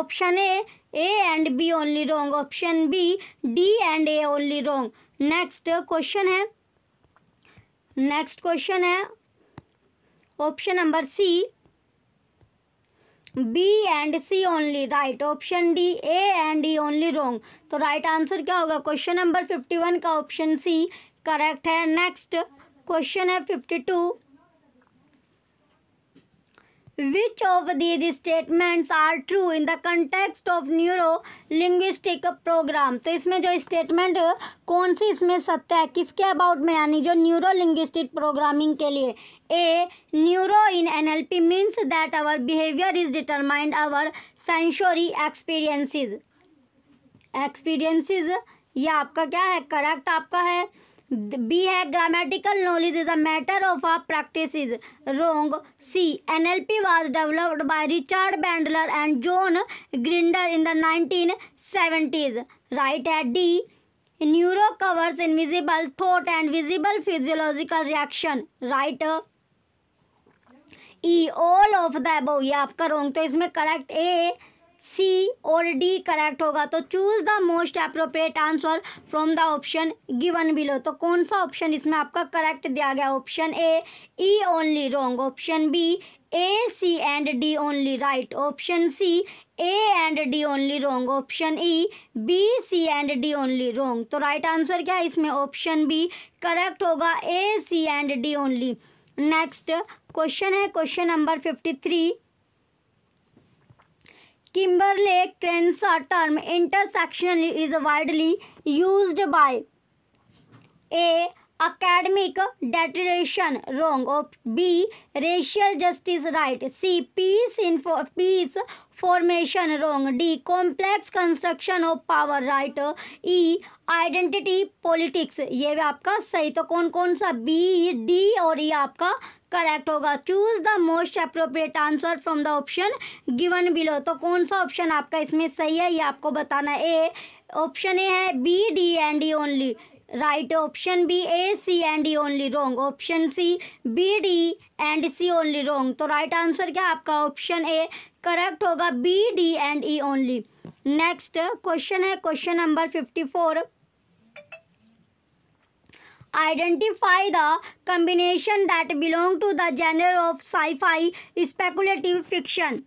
option A A and B only wrong option B D and A only wrong next question है next question है option number C B and C only right option D A and E only wrong तो right right answer क्या होगा question number fifty one का option C correct है next question है fifty two which of these statements are true in the context of neuro linguistic program तो इसमें जो statement कौन सी इसमें सत्य है किसके अबाउट में यानी जो न्यूरो लिंग्विस्टिक प्रोग्रामिंग के लिए A neuro in N L P means that our behaviour is determined our sensory experiences experiences ये आपका क्या है करेक्ट आपका है बी है grammatical knowledge is a matter of ah practice wrong C N L P was developed by Richard Bandler and John Grinder in the nineteen seventies right है D neuro covers invisible thought and visible physiological reaction right E all of the एबो ये आपका रोंग तो इसमें correct ए सी और D correct होगा तो choose the most appropriate answer from the option given below तो कौन सा ऑप्शन इसमें आपका करेक्ट दिया गया option A E only wrong option B A C and D only right option C A and D only wrong option E B C and D only wrong तो right right answer क्या है इसमें option B correct होगा A C and D only next question है question number fifty three Kimberlé Crenshaw term intersectionality is widely used by a academic detraction wrong B racial justice right C peace in peace formation wrong D complex construction of power right E identity politics ये भी आपका सही तो कौन कौन सा B D और ये e आपका करेक्ट होगा choose the most appropriate answer from the option given below तो कौन सा ऑप्शन आपका इसमें सही है ये आपको बताना है ए ऑप्शन ए है B D and E only right option B A C and E only wrong option C B D and C only wrong तो राइट आंसर क्या आपका ऑप्शन ए करेक्ट होगा B D and E only next question है question number fifty four identify the combination that belong to the genre of sci fi speculative fiction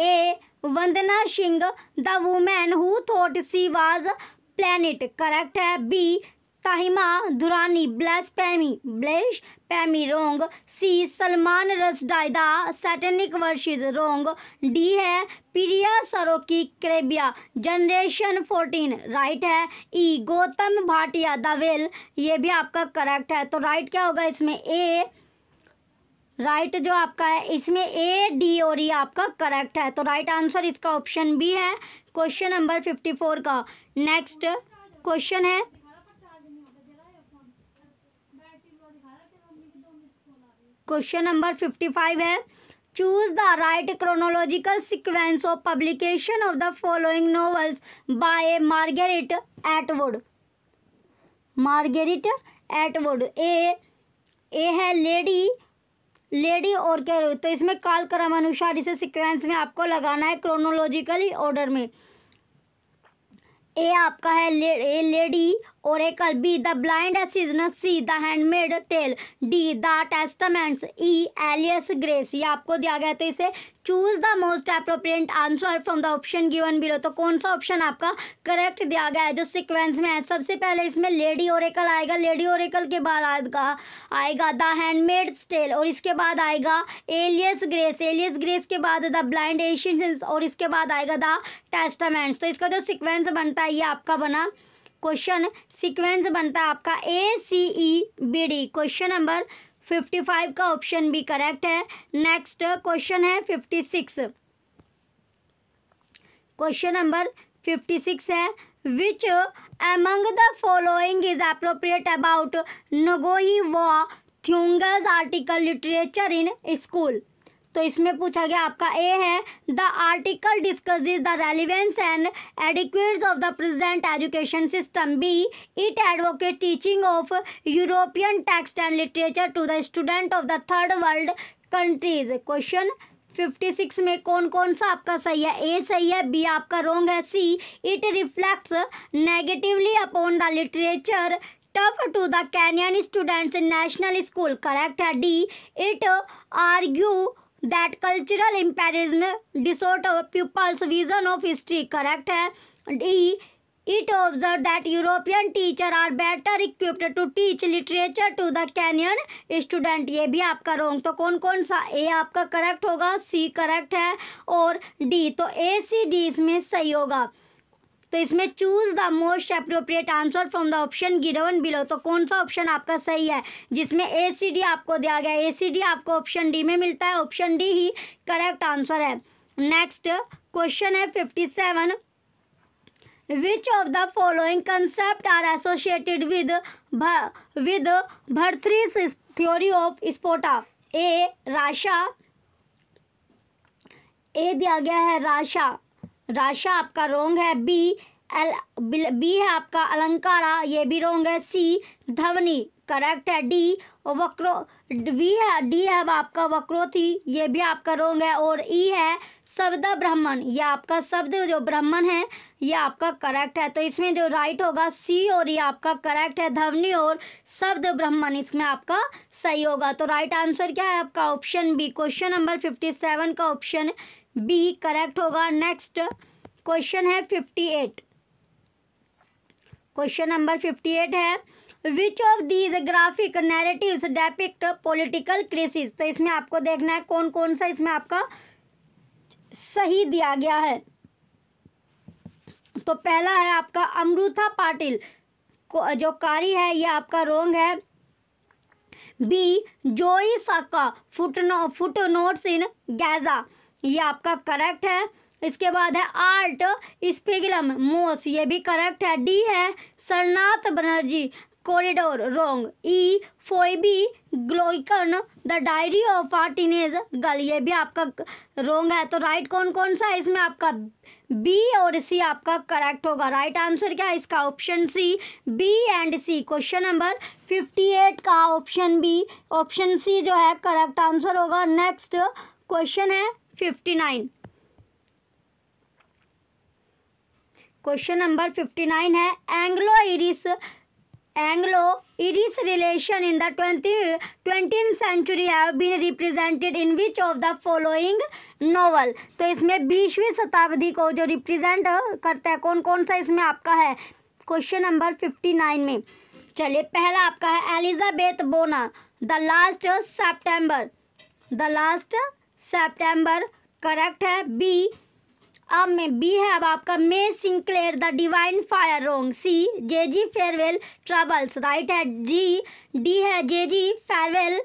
A Vandana Singh the women who thought she was planet correct है B Tehmina Durrani blasphemy blasphemy wrong C Salman Rushdie satanic verses wrong D है प्रिया सरोकी क्रेबिया generation fourteen right है E Gautam Bhatia दवेल ये भी आपका correct है तो right क्या होगा इसमें ए राइट जो आपका है इसमें ए डी और ई आपका करेक्ट है तो राइट आंसर इसका ऑप्शन बी है क्वेश्चन नंबर फोर का नेक्स्ट क्वेश्चन है क्वेश्चन नंबर फिफ्टी फाइव है choose the right chronological sequence of publication of the following novels by Marguerite Atwood Marguerite Atwood A A है lady lady और कह रहे तो इसमें काल क्रम अनुसार इसे सिक्वेंस में आपको लगाना है क्रोनोलॉजिकली ऑर्डर में ए आपका है ले, A lady oracle B the blind C the handmaid tale D the testaments E alias grace ये आपको दिया गया तो इसे choose the most appropriate answer from the option given below तो कौन सा ऑप्शन आपका करेक्ट दिया गया है जो सीक्वेंस में है सबसे पहले इसमें लेडी ओरेकल आएगा लेडी ओरेकल के बाद आएगा आएगा द हैंडमेड स्टेल और इसके बाद आएगा एलियस ग्रेस एलियस ग्रेस के बाद द ब्लाइंड एशियंस और इसके बाद आएगा द टेस्टामेंट्स तो इसका जो सिक्वेंस बनता है ये आपका बना क्वेश्चन सीक्वेंस बनता है आपका A C E B D question number fifty five का ऑप्शन भी करेक्ट है नेक्स्ट क्वेश्चन है fifty six question number fifty six है which among the following is appropriate about Ngugi Wa Thiong'o article literature in school तो इसमें पूछा गया आपका ए है the article discuss the relevance and adequacy of the present education system B it advocate teaching of European text and literature to the student of the third world countries question fifty six में कौन कौन सा आपका सही है ए सही है B आपका रोंग है C it reflects negatively upon the literature taught to the Kenyan students national school correct है D it argue that cultural imperialism distorts people's vision of history correct है D it observe that European teacher are better equipped to teach literature to the Kenyan student ये भी आपका wrong तो कौन कौन सा ए आपका करेक्ट होगा सी करेक्ट है और डी तो ए सी डी इसमें सही होगा तो इसमें choose the most appropriate answer from the option given below तो कौन सा ऑप्शन आपका सही है जिसमें ए सी डी आपको दिया गया ए सी डी आपको ऑप्शन डी में मिलता है ऑप्शन डी ही करेक्ट आंसर है नेक्स्ट क्वेश्चन है fifty seven which of the following concept are associated with with Bhartrihari theory of sphota A rasa A दिया गया है राशा राशा आपका रोंग है बी एल बी है आपका अलंकारा ये भी रोंग है सी धवनी करेक्ट है डी वक्रो वी है डी है आपका वक्रोथी ये भी आपका रोंग है और ई है शब्द ब्राह्मण ये आपका शब्द जो ब्राह्मण है ये आपका करेक्ट है तो इसमें जो राइट होगा सी और ये आपका करेक्ट है धवनी और शब्द ब्राह्मण इसमें आपका सही होगा तो राइट आंसर क्या है आपका option B question number fifty seven का ऑप्शन बी करेक्ट होगा नेक्स्ट क्वेश्चन है fifty eight question number fifty eight है which of these graphic narratives depict political crisis तो इसमें आपको देखना है कौन कौन सा इसमें आपका सही दिया गया है तो पहला है आपका अमृता पाटिल जो कारी है ये आपका रोंग है B Joe Sacco foot no foot notes in Gaza ये आपका करेक्ट है इसके बाद है आर्ट स्पिगलम मोस ये भी करेक्ट है डी है Sarnath Banerjee corridor wrong E Phoebe Gloeckner the diary of a teenage girl ये भी आपका रोंग है तो राइट कौन कौन सा है इसमें आपका बी और सी आपका करेक्ट होगा राइट आंसर क्या है इसका option C B and C question number fifty eight का ऑप्शन बी ऑप्शन सी जो है करेक्ट आंसर होगा नेक्स्ट क्वेश्चन है fifty nine question number fifty nine है Anglo Irish Anglo Irish relation in the twenty twenty century have been represented in which of the following novel तो इसमें बीसवीं शताब्दी को जो रिप्रेजेंट करता है कौन कौन सा इसमें आपका है क्वेश्चन नंबर फिफ्टी नाइन में चलिए पहला आपका है Elizabeth Bowen the last September the last September correct है बी अब में बी है अब आपका May Sinclair the divine fire wrong C J G Farrell troubles right है डी डी है J G Farrell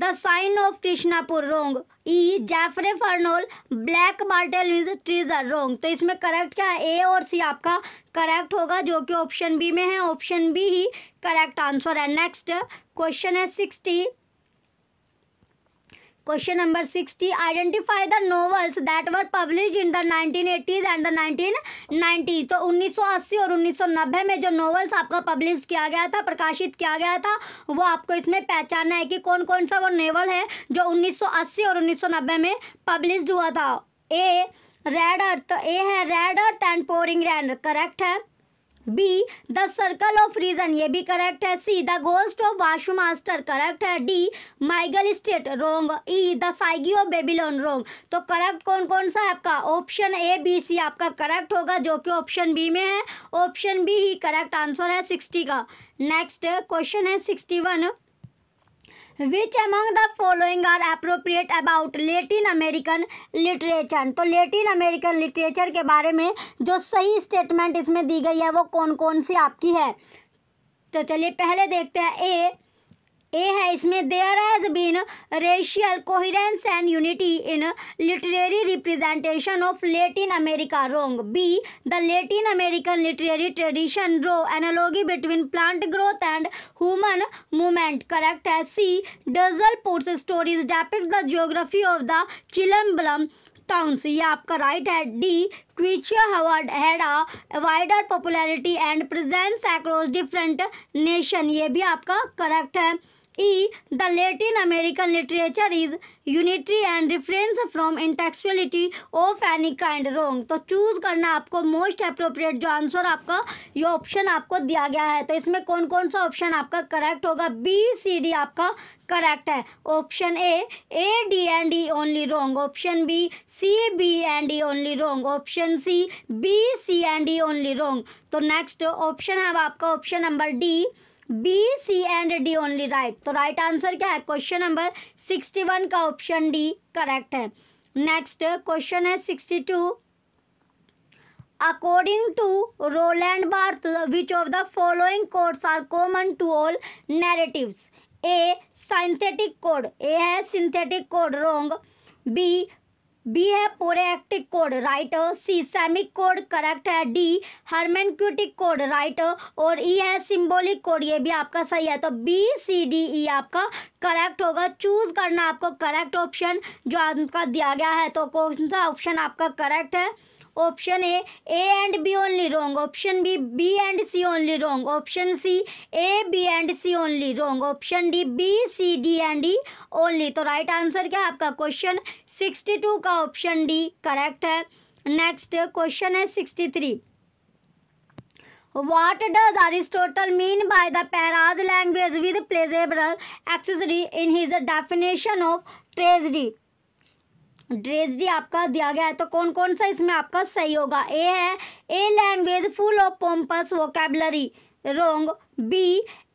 the siege of Krishnapur wrong E Jeffery Farnol black Martel is treasure wrong तो इसमें correct क्या है ए और सी आपका करेक्ट होगा जो कि ऑप्शन बी में है ऑप्शन बी ही करेक्ट आंसर है नेक्स्ट क्वेश्चन है sixty question number sixty identify the novels that were published in the nineteen eighties and the nineteen ninety तो उन्नीस सौ अस्सी और उन्नीस सौ नब्बे में जो नॉवल्स आपका पब्लिश किया गया था प्रकाशित किया गया था वो आपको इसमें पहचानना है कि कौन कौन सा वो नॉवल है जो उन्नीस सौ अस्सी और उन्नीस सौ नब्बे में पब्लिश हुआ था ए रेड अर्थ ए है red earth and pouring rain correct है B the circle of reason ये भी करेक्ट है C the ghost of Vasu master correct है D Miguel street wrong E the siege of Babylon wrong तो correct कौन कौन सा है आपका ऑप्शन ए बी सी आपका करेक्ट होगा जो कि ऑप्शन बी में है ऑप्शन बी ही करेक्ट आंसर है सिक्सटी का नेक्स्ट क्वेश्चन है sixty one which among the following are appropriate about Latin American literature तो लेटिन अमेरिकन लिटरेचर के बारे में जो सही स्टेटमेंट इसमें दी गई है वो कौन कौन सी आपकी है तो चलिए पहले देखते हैं ए ए है इसमें there has been racial cohesion and unity in literary representation of Latin America wrong B the Latin American literary tradition रो analogy between plant growth and human movement correct है C dazzle pores stories depict the geography of the चिलम्बलम towns ये आपका right है D Quechua Howard had a wider popularity and presence across different nation ये भी आपका correct है E the Latin American literature is unitary and refrains from intertextuality of any kind wrong तो choose करना आपको मोस्ट अप्रोप्रिएट जो answer आपका ये ऑप्शन आपको दिया गया है तो इसमें कौन कौन सा ऑप्शन आपका करेक्ट होगा बी सी डी आपका करेक्ट है option A A D and E only wrong option B C B and E only wrong option C B C and E only wrong तो नेक्स्ट ऑप्शन है आपका option number D B C and D only right तो right right answer क्या है question number sixty one का option D correct है next question है sixty two according to Rowland and Barthes which of the following codes are common to all narrative A synthetic code A है synthetic code wrong B B है proairetic code right C semic code correct है D hermeneutic code right और E e है symbolic code ये भी आपका सही है तो बी सी डी ई आपका करेक्ट होगा चूज करना आपको करेक्ट ऑप्शन जो आपका दिया गया है तो कौन सा ऑप्शन आपका करेक्ट है option A A and B only wrong option B B and C only wrong option C A B and C only wrong option D B C D and E only तो right right answer क्या है आपका question sixty two का option D correct है next question है sixty three what does Aristotle mean by the phrase language with pleasurable accessory in his definition of tragedy tragedy आपका दिया गया है तो कौन कौन सा इसमें आपका सही होगा ए है A language full of pompous vocabulary wrong B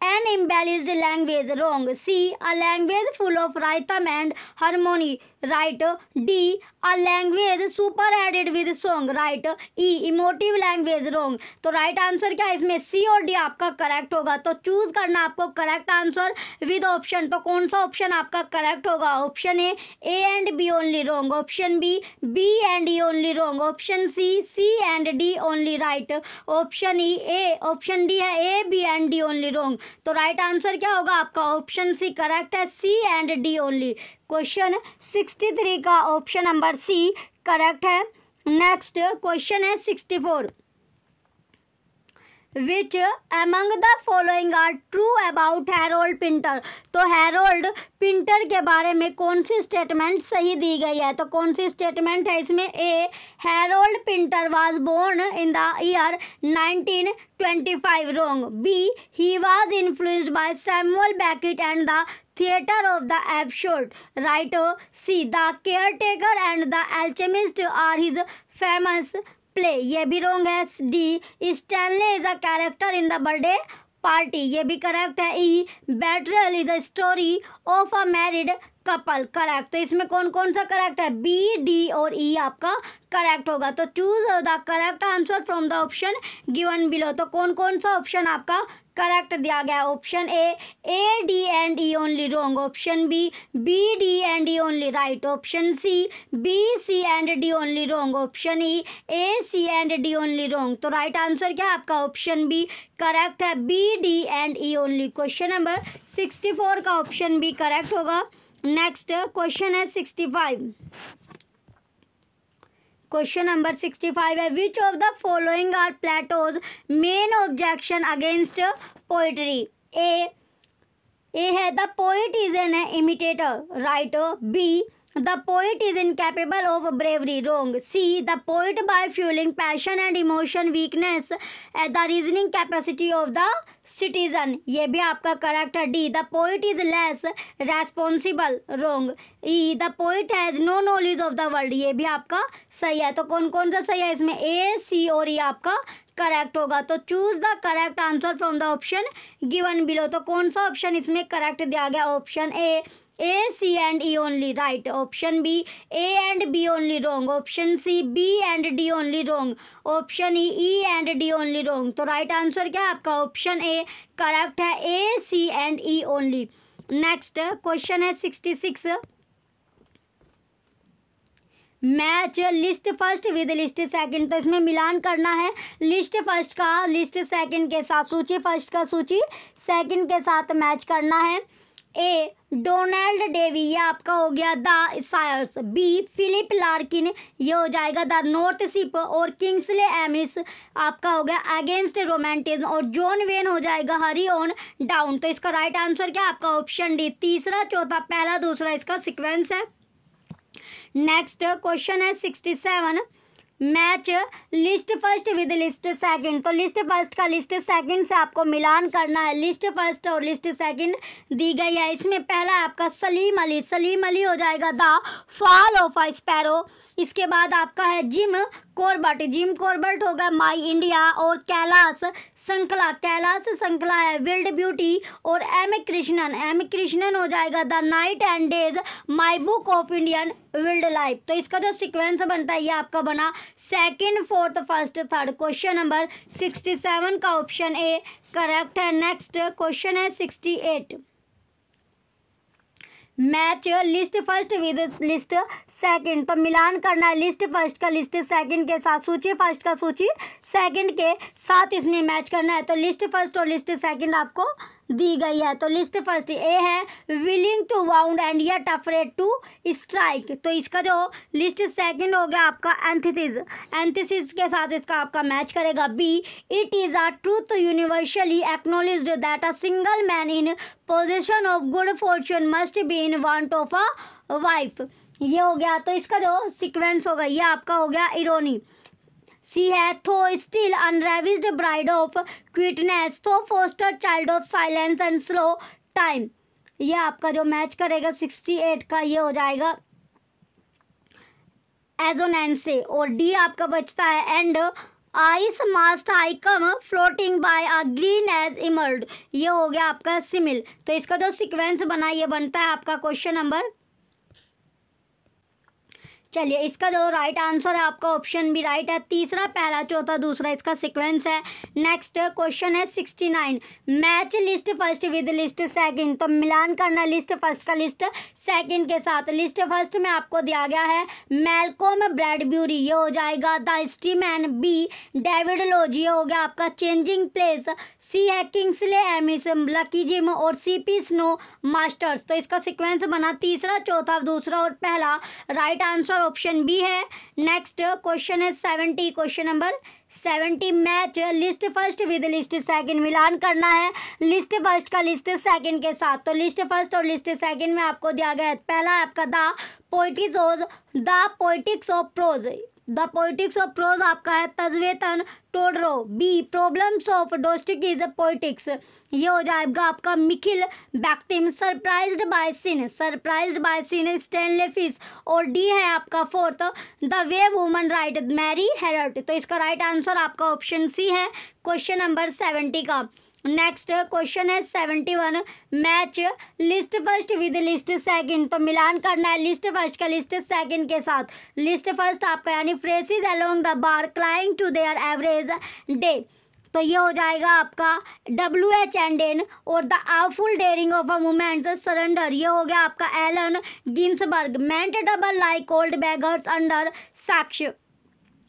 an embellished language wrong C a language full of rhythm and harmony right D a language super added with song right E emotive language wrong तो right answer क्या है इसमें सी और D आपका correct होगा तो choose करना आपको करेक्ट आंसर विद ऑप्शन तो कौन सा ऑप्शन आपका करेक्ट होगा option A A and B only wrong option B B and E only wrong option C C and D only right option E A option D है A B and D only wrong तो right answer क्या होगा आपका option C correct है C and D only question sixty three का option number C correct है next question है sixty four which among the following are true about Harold Pinter तो Harold Pinter के बारे में कौन सी स्टेटमेंट सही दी गई है तो कौन सी स्टेटमेंट है इसमें A Harold Pinter was born in the year five wrong B he was influenced by Samuel Beckett and the theatre of the the absurd. C the caretaker and the alchemist are his famous play ये भी wrong है D Stanley is a character in the birthday party ये भी correct है E betrayal is a story of a married couple correct तो इसमें कौन कौन सा करेक्ट है बी डी और ई e आपका करेक्ट होगा तो choose the correct answer from the option given below तो कौन कौन सा ऑप्शन आपका करेक्ट दिया गया option A A D and E only wrong option B B D and E only right option C B C and D only wrong option E A C and D only wrong तो right right answer क्या है आपका option B correct है B D and E only question number sixty four का option B correct होगा next question है sixty five Question number 65 है which of the following are Plato's main objection against poetry? A A है the poet is an imitator writer B the poet is incapable of bravery wrong C the poet by fuelling passion and emotion weakness at the reasoning capacity of the citizen ये भी आपका correct है D the poet is less responsible wrong E the poet has no knowledge of the world ये भी आपका सही है तो कौन कौन सा सही है इसमें ए सी और ये e आपका करेक्ट होगा तो choose the correct answer from the option given below तो कौन सा ऑप्शन इसमें करेक्ट दिया गया option A A C and E only right option B A and B only wrong option C B and D only wrong option E E and D only wrong तो right right answer क्या है आपका option A correct है A C and E only next question है sixty six match list first with list second तो इसमें मिलान करना है लिस्ट फर्स्ट का लिस्ट सेकंड के साथ सूची फर्स्ट का सूची सेकंड के साथ मैच करना है ए डोनाल्ड डेवी ये आपका हो गया द सायर्स बी फिलिप लार्किन ये हो जाएगा द नॉर्थ सिप और किंग्सले एमिस आपका हो गया अगेंस्ट रोमांटिज्म और जॉन वेन हो जाएगा हरी ऑन डाउन तो इसका राइट आंसर क्या आपका ऑप्शन डी तीसरा चौथा पहला दूसरा इसका सिक्वेंस है नेक्स्ट क्वेश्चन है sixty seven match list first with list second तो लिस्ट फर्स्ट का लिस्ट सेकंड से आपको मिलान करना है लिस्ट फर्स्ट और लिस्ट सेकंड दी गई है इसमें पहला आपका सलीम अली सलीम अली हो जाएगा the fall of a sparrow इसके बाद आपका है जिम कोरबट जिम कोरबट होगा माई इंडिया और कैलाश संकला कैलाश संकला है विल्ड ब्यूटी और एम कृष्णन एम कृष्णन हो जाएगा the night and days my book of Indian wild life तो इसका जो सीक्वेंस बनता है ये आपका बना second fourth first third question number sixty seven का ऑप्शन ए करेक्ट है नेक्स्ट क्वेश्चन है sixty eight match list first with list second तो मिलान करना है लिस्ट फर्स्ट का लिस्ट सेकंड के साथ सूची फर्स्ट का सूची सेकंड के साथ इसमें मैच करना है तो लिस्ट फर्स्ट और लिस्ट सेकंड आपको दी गई है तो लिस्ट फर्स्ट ए है विलिंग टू वाउंड एंड या अफ्रेड टू स्ट्राइक तो इसका जो लिस्ट सेकंड हो गया आपका एंथिसिस एंथिसिस के साथ इसका आपका मैच करेगा B it is a truth universally acknowledge that a single man in position of good fortune must be in want of a wife ये हो गया तो इसका जो सिक्वेंस होगा ये आपका हो गया इरोनी She है though still unravished bride of quietness तो foster child of silence and slow time ये आपका जो मैच करेगा सिक्सटी एट का ये हो जाएगा एजोनैन से और डी आपका बचता है and ice mast high come floating by a green as emerald ये हो गया आपका सिमिल तो इसका जो सिक्वेंस बना ये बनता है आपका क्वेश्चन नंबर चलिए इसका जो राइट आंसर है आपका ऑप्शन भी राइट है तीसरा पहला चौथा दूसरा इसका सीक्वेंस है नेक्स्ट क्वेश्चन है sixty nine match list first with list second तो मिलान करना लिस्ट फर्स्ट का लिस्ट सेकंड के साथ लिस्ट फर्स्ट में आपको दिया गया है मेलकोम ब्रेडब्यूरी ये हो जाएगा द स्टीमैन बी डेविड लोजी हो गया आपका चेंजिंग प्लेस सी है किंग्सले एमिस लकी जिम और सी पी स्नो मास्टर्स तो इसका सिक्वेंस बना तीसरा चौथा दूसरा और पहला right answer number option B है नेक्स्ट क्वेश्चन है seventy question number seventy match list first with list second मिलान करना है लिस्ट फर्स्ट का लिस्ट सेकंड के साथ तो लिस्ट फर्स्ट और लिस्ट सेकंड में आपको दिया गया है पहला आपका the poetics of the poetics of prose the poetics of prose आपका है Tzvetan Todorov B problems of Dostoevsky is poetics ये हो जाएगा आपका Mikhail Bakhtin surprised by sin surprised by sin Stanley Fish और डी है आपका fourth the way woman right Mary Hiatt तो इसका राइट right आंसर आपका ऑप्शन सी है क्वेश्चन नंबर सेवेंटी का नेक्स्ट क्वेश्चन है seventy one match list first with list second तो मिलान करना है लिस्ट फर्स्ट का लिस्ट सेकंड के साथ लिस्ट फर्स्ट आपका यानी faces along the bar cling to their average day तो ये हो जाएगा आपका डब्ल्यू एच एंड एन और the awful daring of a moment surrender ये हो गया आपका Allen Ginsberg bent double like old beggars under साक्ष्य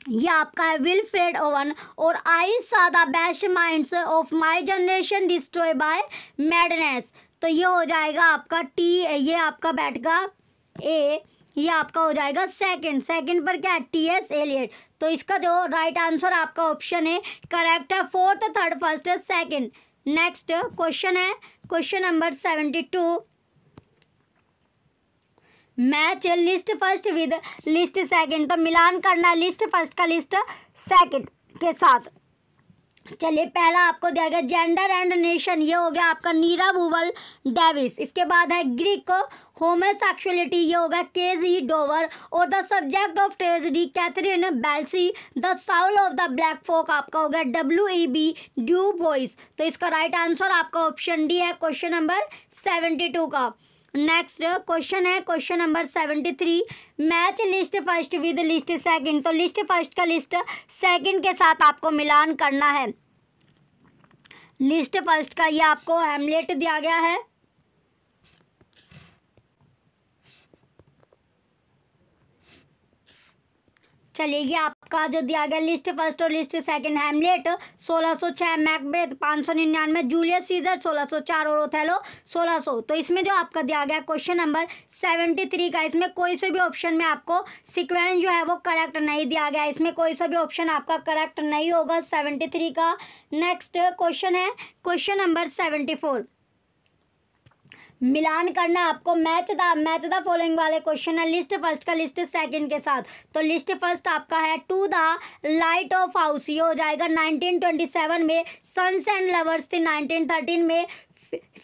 यह आपका है फ्रेड ओवन और I saw the best minds of my generation destroy by madness तो ये हो जाएगा आपका टी ये आपका बैठगा ए ये आपका हो जाएगा सेकंड सेकंड पर क्या है टी एस एलियट तो इसका जो राइट आंसर आपका ऑप्शन है करेक्ट है fourth third first second next question है question number seventy two match list first with list second तो मिलान करना लिस्ट फर्स्ट का लिस्ट सेकंड के साथ चलिए पहला आपको दिया गया जेंडर एंड नेशन ये हो गया आपका नीरा भूवल डेविस इसके बाद है ग्रीक होमोसेक्सुअलिटी ये होगा के जी डोवर और the subject of tragedy Catherine Belsey the soul of the black folk आपका होगा W E B du Bois तो इसका राइट आंसर आपका ऑप्शन डी है क्वेश्चन नंबर सेवेंटी टू का नेक्स्ट क्वेश्चन है question number seventy three match list first with list second तो list first का लिस्ट सेकंड के साथ आपको मिलान करना है लिस्ट फर्स्ट का ये आपको हेमलेट दिया गया है चलेगी आपका जो दिया गया लिस्ट फर्स्ट और list second Hamlet 1606 Macbeth 599 Julius Caesar 1604 और ओथेलो 1600 तो इसमें जो आपका दिया गया क्वेश्चन नंबर 73 का इसमें कोई से भी ऑप्शन में आपको सिक्वेंस जो है वो करेक्ट नहीं दिया गया इसमें कोई सा भी ऑप्शन आपका करेक्ट नहीं होगा सेवेंटी का नेक्स्ट क्वेश्चन है क्वेश्चन नंबर सेवेंटी मिलान करना आपको match the match the following वाले क्वेश्चन है लिस्ट फर्स्ट का लिस्ट सेकंड के साथ तो लिस्ट फर्स्ट आपका है to the light of house ये हो जाएगा 1927 में सन्स एंड लवर्स थी 1913 में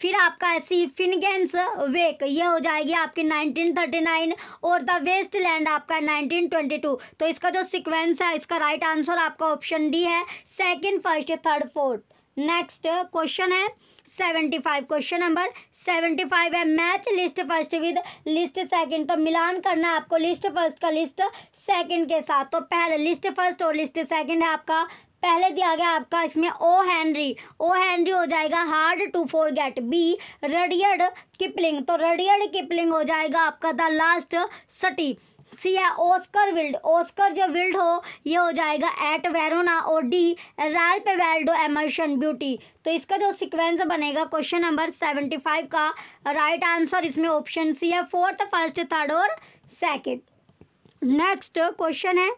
फिर आपका है सी फिनगेंस वेक ये हो जाएगी आपकी 1939 और द वेस्ट लैंड आपका 1922 तो इसका जो सिक्वेंस है इसका राइट आंसर आपका ऑप्शन डी है second first third fourth next question uh, है seventy five question number seventy five है match list first with list second तो मिलान करना है आपको लिस्ट फर्स्ट का लिस्ट सेकंड के साथ तो पहले लिस्ट फर्स्ट और लिस्ट सेकंड है आपका पहले दिया गया आपका इसमें ओ हैनरी ओ हैनरी हो जाएगा hard to forget B Rudyard Kipling तो रडियड किपलिंग हो जाएगा आपका द लास्ट सटी सी है ओस्कर विल्ड ओस्कर जो विल्ड हो ये हो जाएगा एट वेरोना और डी राल पे वेल्डो एमर्शन ब्यूटी तो इसका जो सीक्वेंस बनेगा क्वेश्चन नंबर सेवेंटी फाइव का राइट आंसर इसमें ऑप्शन सी है फोर्थ फर्स्ट थर्ड और सेकेंड नेक्स्ट क्वेश्चन है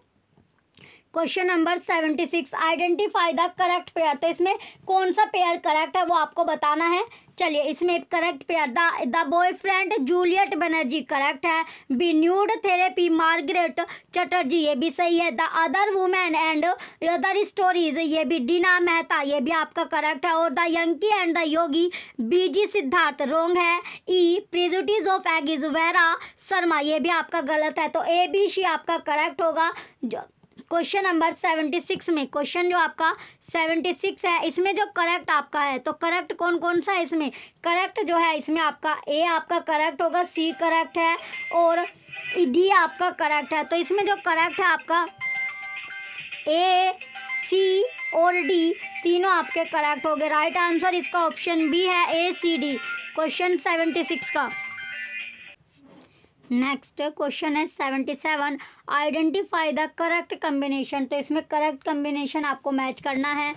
question number seventy six identify the correct pair तो इसमें कौन सा पेयर करेक्ट है वो आपको बताना है चलिए इसमें correct pair the the boyfriend Juliet Banerjee correct है B nude therapy Margaret Chatterjee ये भी सही है the other women and other stories ये भी डीना मेहता ये भी आपका करेक्ट है और the Yankee and the Yogi BG Siddharth wrong है E prejudices of egg is Vera Sharma ये भी आपका गलत है तो ए बी सी आपका करेक्ट होगा जो क्वेश्चन नंबर सेवेंटी सिक्स में क्वेश्चन जो आपका सेवेंटी सिक्स है इसमें जो करेक्ट आपका है तो करेक्ट कौन कौन सा है इसमें करेक्ट जो है इसमें आपका ए आपका करेक्ट होगा सी करेक्ट है और डी आपका करेक्ट है तो इसमें जो करेक्ट है आपका ए सी और डी तीनों आपके करेक्ट हो गए राइट आंसर इसका ऑप्शन बी है A C D question seventy six का नेक्स्ट क्वेश्चन है seventy seven identify the correct combination तो इसमें करेक्ट कम्बिनेशन आपको मैच करना है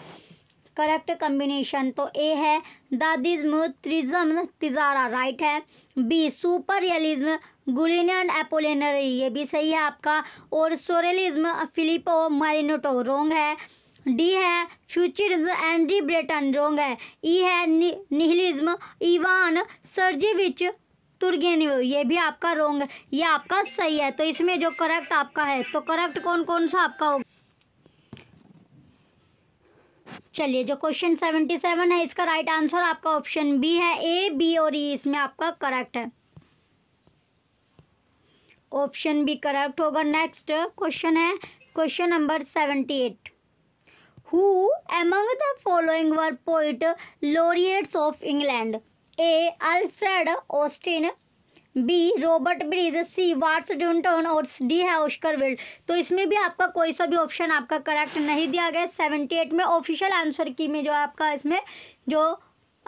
करेक्ट कम्बिनेशन तो ए है दादिज्म त्रिज्म तिजारा राइट है B super realism Guillaume Apollinaire ये भी सही है आपका और सोरेलिज्म फिलिपो मारिनोटो रोंग है डी है फ्यूचरिज्म एंड्री ब्रेटन रोंग है ई e है नि, निहिलिज्म इवान सर्जीविच तुर्गेनिव ये भी आपका रोंग है ये आपका सही है तो इसमें जो करेक्ट आपका है तो करेक्ट कौन कौन सा आपका होगा चलिए जो क्वेश्चन सेवेंटी सेवन है इसका राइट आंसर आपका ऑप्शन बी है ए बी और ई e, इसमें आपका करेक्ट है ऑप्शन बी करेक्ट होगा नेक्स्ट क्वेश्चन है question number seventy eight who among the following were poet laureates of England A Alfred Austin B Robert Bridge C Watts Dunton और D है Oscar wild तो इसमें भी आपका कोई सा भी ऑप्शन आपका करेक्ट नहीं दिया गया सेवेंटी एट में ऑफिशियल आंसर की में जो आपका इसमें जो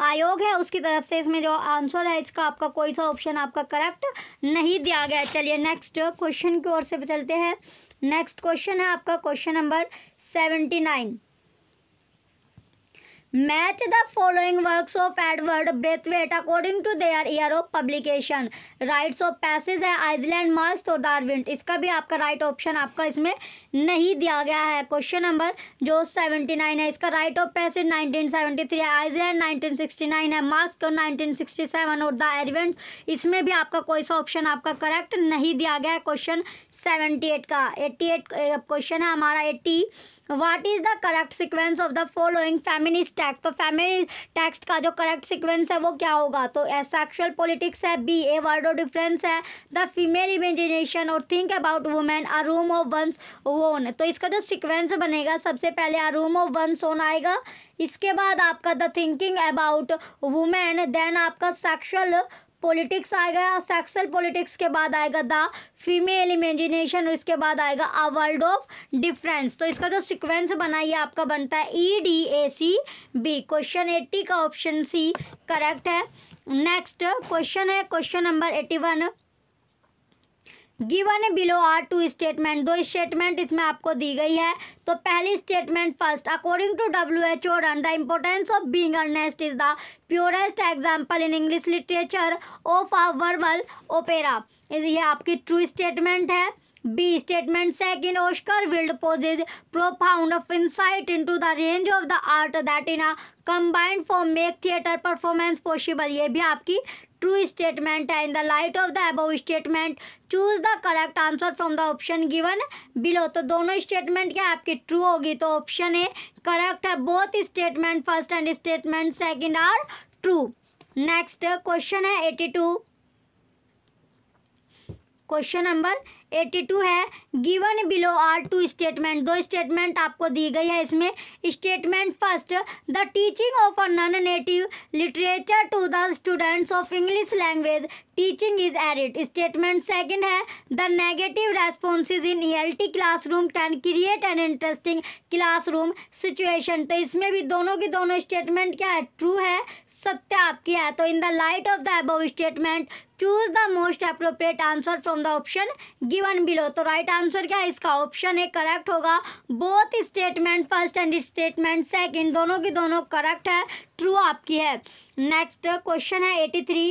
आयोग है उसकी तरफ से इसमें जो आंसर है इसका आपका कोई सा ऑप्शन आपका करेक्ट नहीं दिया गया चलिए नेक्स्ट क्वेश्चन की ओर से चलते हैं नेक्स्ट क्वेश्चन है आपका question number seventy nine match the following works of Edward Brathwaite according to their year of publication rights of passage है आइसलैंड मार्क्स और डार्विंट इसका भी आपका राइट right ऑप्शन आपका इसमें नहीं दिया गया है क्वेश्चन नंबर जो सेवेंटी नाइन है इसका right of passage nineteen seventy three है आइजलैंड नाइनटीन सिक्सटी नाइन है मार्स तो और नाइनटीन सिक्सटी सेवन और द एडवेंट इसमें भी आपका कोई सा ऑप्शन आपका करेक्ट नहीं दिया गया है क्वेश्चन सेवेंटी एट का एट्टी एट क्वेश्चन है हमारा eighty what is the correct sequence of the following families tax तो फैमिली टैक्स का जो करेक्ट सीक्वेंस है वो क्या होगा तो सेक्शुअल पॉलिटिक्स है B A word of difference है द फीमेल इमेजिनेशन और think about women a room of one's own तो इसका जो सिक्वेंस बनेगा सबसे पहले a room of one's own आएगा इसके बाद आपका the thinking about women then आपका सेक्शुअल पॉलिटिक्स आएगा गया सेक्सुअल पॉलिटिक्स के बाद आएगा द फीमेल इमेजिनेशन और इसके बाद आएगा अ वर्ल्ड ऑफ डिफरेंस तो इसका जो सिक्वेंस बना ये आपका बनता है E D A C B question eighty का ऑप्शन सी करेक्ट है नेक्स्ट क्वेश्चन है question number eighty one given below are two statement दो स्टेटमेंट इसमें आपको दी गई है तो पहली statement first according to W H Auden the importance of being earnest is the purest example in English literature of a verbal opera ये आपकी ट्रू स्टेटमेंट है B statement second Oscar wild possesses profound of insight to the range of the art that in a combined form make theatre performance possible ये भी आपकी true statement है in the light of the above statement choose the correct answer from the option given below तो दोनों statement क्या आपकी true होगी तो ऑप्शन ए करेक्ट है both statement first and statement second are true next question है eighty two question number eighty two है given below are two statement दो स्टेटमेंट आपको दी गई है इसमें statement first the teaching of a non native literature to the students of English language teaching is edit statement second है the negative responses in class classroom can create an interesting classroom situation तो इसमें भी दोनों की दोनों statement क्या है true है सत्य आपकी है तो in the light of the above statement choose the most appropriate answer from the option given below तो राइट right आंसर क्या है इसका ऑप्शन ए करेक्ट होगा both statement first and statement second दोनों की दोनों करेक्ट है ट्रू आपकी है नेक्स्ट क्वेश्चन है eighty three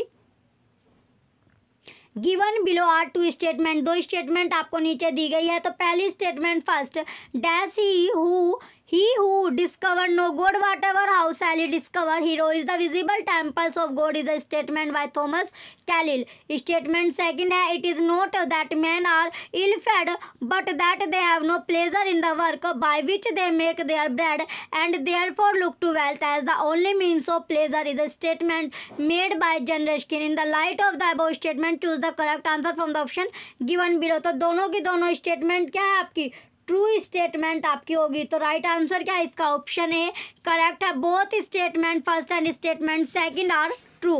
given below are two statement दो स्टेटमेंट आपको नीचे दी गई है तो पहली स्टेटमेंट फर्स्ट डैश ही who He who discovered no God, whatever how shall he discover hero is the visible temples of God is a statement by Thomas Calil. Statement second है it is not that men are ill fed but that they have no pleasure in the work by which they make their bread and therefore look to wealth as the only means of pleasure is a statement made by Janreshkin. In the light of the above statement choose the correct answer from the option given below. तो दोनों की दोनों statement क्या है आपकी true statement आपकी होगी तो राइट right आंसर क्या है इसका ऑप्शन ए करेक्ट है both statement first and statement second are true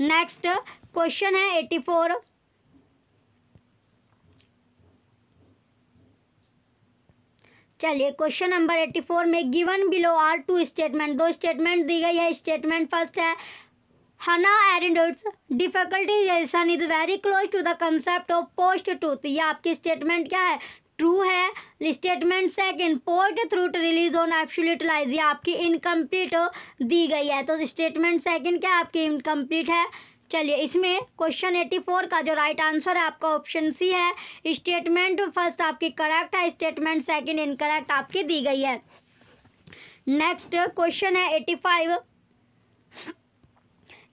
next question है एट्टी फोर चलिए क्वेश्चन नंबर एट्टी फोर में given below are two statement दो स्टेटमेंट दी गई है स्टेटमेंट फर्स्ट है Hannah Arendt defactualization is very close to the concept of post truth ये आपकी स्टेटमेंट क्या है ट्रू है स्टेटमेंट सेकंड पोर्ट टू रिलीज ऑन एब्सोल्यूट लाइज ये आपकी इनकम्प्लीट दी गई है तो स्टेटमेंट सेकंड क्या आपकी इनकम्प्लीट है चलिए इसमें क्वेश्चन एट्टी फोर का जो राइट आंसर है आपका ऑप्शन सी है स्टेटमेंट फर्स्ट आपकी करेक्ट है स्टेटमेंट सेकंड इनकरेक्ट आपकी दी गई है नेक्स्ट क्वेश्चन है eighty five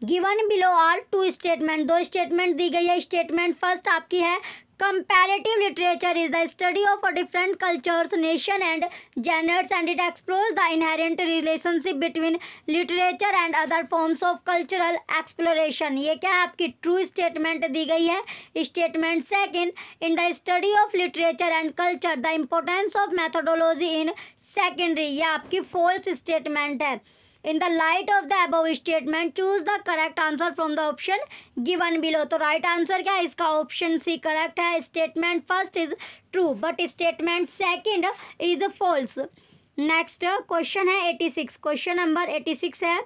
given below are two statement दो स्टेटमेंट दी गई है स्टेटमेंट फर्स्ट आपकी है comparative literature is the study of a different cultures nation and genres and it explore the inherent relationship between literature and other forms of cultural exploration ये क्या आपकी true statement दी गई है statement second in the study of literature and culture the importance of methodology in secondary यह आपकी false statement है in the light of the above statement choose the correct answer from the option given below तो right answer क्या है इसका option C correct है statement first is true but statement second is false next question है eighty six question number eighty six है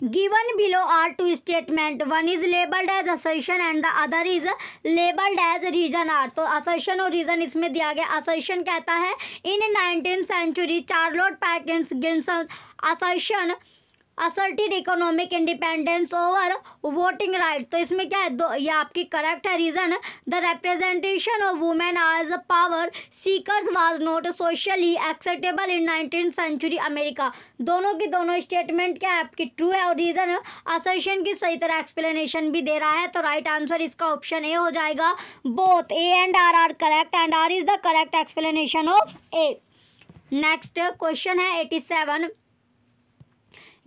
given below are two statement one is labeled as assertion and the other is labeled as reason are तो assertion और reason इसमें दिया गया assertion कहता है in 19th century Charlotte Perkins Gibson assertion asserted economic independence over voting right तो इसमें क्या है दो ये आपकी करेक्ट है reason the representation of women as power seekers was not socially acceptable in nineteen century America दोनों की दोनों स्टेटमेंट क्या है आपकी ट्रू है और रीज़न असर्शन की सही तरह एक्सप्लेनेशन भी दे रहा है तो राइट आंसर इसका ऑप्शन ए हो जाएगा both A and R are correct and R is the correct explanation of A next question है eighty seven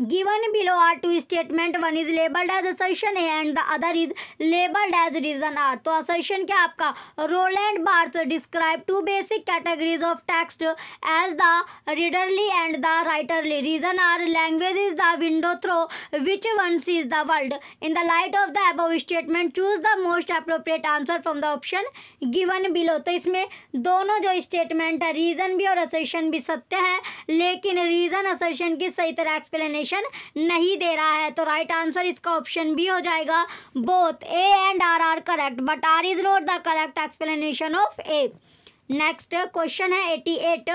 Given below are two statement. One is labeled as assertion A and the other is labeled as reason R. तो assertion क्या आपका Roland Barthes describe two basic categories of text as the readerly and the writerly. Reason R language is the window through which one sees the world. In the light of the above statement, choose the most appropriate answer from the option given below. तो इसमें दोनों जो statement है reason भी और assertion भी सत्य है लेकिन रीजन असर्शन की सही तरह एक्सप्लेनेशन ऑप्शन नहीं दे रहा है तो राइट आंसर इसका ऑप्शन बी हो जाएगा both A and R are correct but R is not the correct explanation of A next question है eighty eight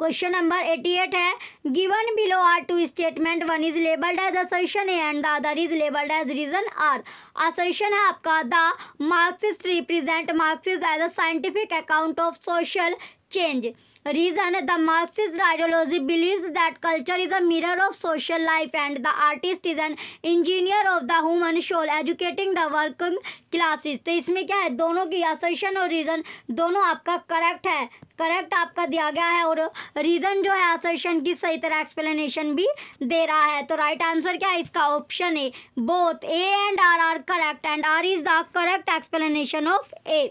question number eighty eight है given below are two statement one is labelled as assertion A and the other is labelled as reason R assertion है आपका the Marxist represent Marxist as a scientific account of social change reason the Marxist ideology believe that culture is a mirror of social life and the artist is an engineer of the human soul educating the working classes तो इसमें क्या है दोनों की असेशन और reason दोनों आपका correct है करेक्ट आपका दिया गया है और रीजन जो है असेशन की सही तरह एक्सप्लेनेशन भी दे रहा है तो राइट right आंसर क्या है इसका option A both A and R are correct and R is the correct explanation of A